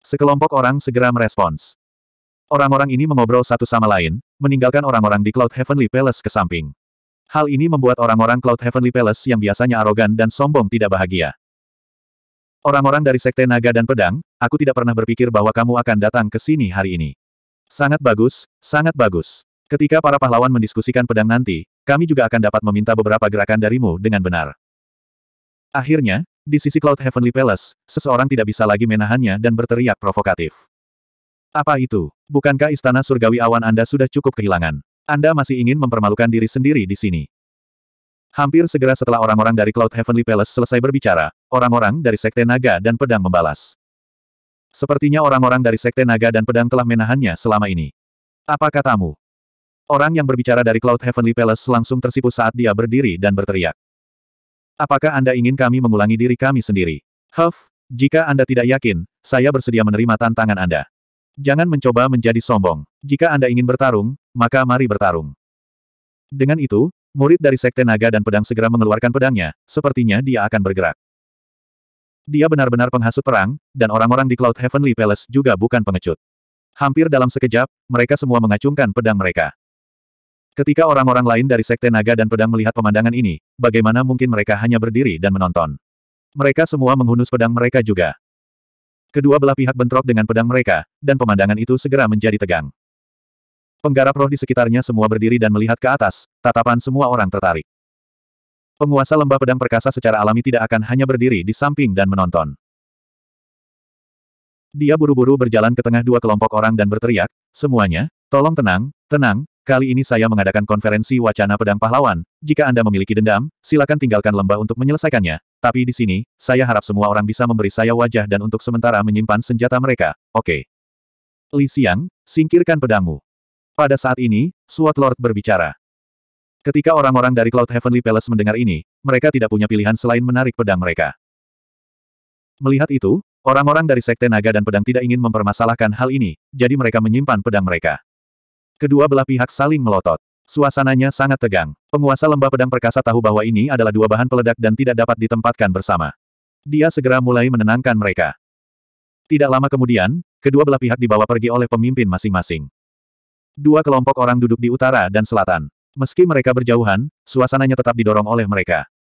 Speaker 1: Sekelompok orang segera merespons. Orang-orang ini mengobrol satu sama lain, meninggalkan orang-orang di Cloud Heavenly Palace ke samping. Hal ini membuat orang-orang Cloud Heavenly Palace yang biasanya arogan dan sombong tidak bahagia. Orang-orang dari Sekte Naga dan Pedang, aku tidak pernah berpikir bahwa kamu akan datang ke sini hari ini. Sangat bagus, sangat bagus. Ketika para pahlawan mendiskusikan pedang nanti, kami juga akan dapat meminta beberapa gerakan darimu dengan benar. Akhirnya, di sisi Cloud Heavenly Palace, seseorang tidak bisa lagi menahannya dan berteriak provokatif. Apa itu? Bukankah istana surgawi awan Anda sudah cukup kehilangan? Anda masih ingin mempermalukan diri sendiri di sini. Hampir segera setelah orang-orang dari Cloud Heavenly Palace selesai berbicara, orang-orang dari Sekte Naga dan Pedang membalas. Sepertinya orang-orang dari Sekte Naga dan Pedang telah menahannya selama ini. Apa katamu? Orang yang berbicara dari Cloud Heavenly Palace langsung tersipu saat dia berdiri dan berteriak. Apakah Anda ingin kami mengulangi diri kami sendiri? Huff, jika Anda tidak yakin, saya bersedia menerima tantangan Anda. Jangan mencoba menjadi sombong. Jika Anda ingin bertarung, maka mari bertarung. Dengan itu, murid dari Sekte Naga dan Pedang segera mengeluarkan pedangnya, sepertinya dia akan bergerak. Dia benar-benar penghasut perang, dan orang-orang di Cloud Heavenly Palace juga bukan pengecut. Hampir dalam sekejap, mereka semua mengacungkan pedang mereka. Ketika orang-orang lain dari Sekte Naga dan Pedang melihat pemandangan ini, bagaimana mungkin mereka hanya berdiri dan menonton? Mereka semua menghunus pedang mereka juga. Kedua belah pihak bentrok dengan pedang mereka, dan pemandangan itu segera menjadi tegang. Penggarap roh di sekitarnya semua berdiri dan melihat ke atas, tatapan semua orang tertarik. Penguasa lembah pedang perkasa secara alami tidak akan hanya berdiri di samping dan menonton. Dia buru-buru berjalan ke tengah dua kelompok orang dan berteriak, semuanya, tolong tenang, tenang, Kali ini saya mengadakan konferensi wacana pedang pahlawan. Jika Anda memiliki dendam, silakan tinggalkan lembah untuk menyelesaikannya. Tapi di sini, saya harap semua orang bisa memberi saya wajah dan untuk sementara menyimpan senjata mereka. Oke. Okay. Li Xiang, singkirkan pedangmu. Pada saat ini, SWAT Lord berbicara. Ketika orang-orang dari Cloud Heavenly Palace mendengar ini, mereka tidak punya pilihan selain menarik pedang mereka. Melihat itu, orang-orang dari Sekte Naga dan Pedang tidak ingin mempermasalahkan hal ini, jadi mereka menyimpan pedang mereka. Kedua belah pihak saling melotot. Suasananya sangat tegang. Penguasa lembah pedang perkasa tahu bahwa ini adalah dua bahan peledak dan tidak dapat ditempatkan bersama. Dia segera mulai menenangkan mereka. Tidak lama kemudian, kedua belah pihak dibawa pergi oleh pemimpin masing-masing. Dua kelompok orang duduk di utara dan selatan. Meski mereka berjauhan, suasananya tetap didorong oleh mereka.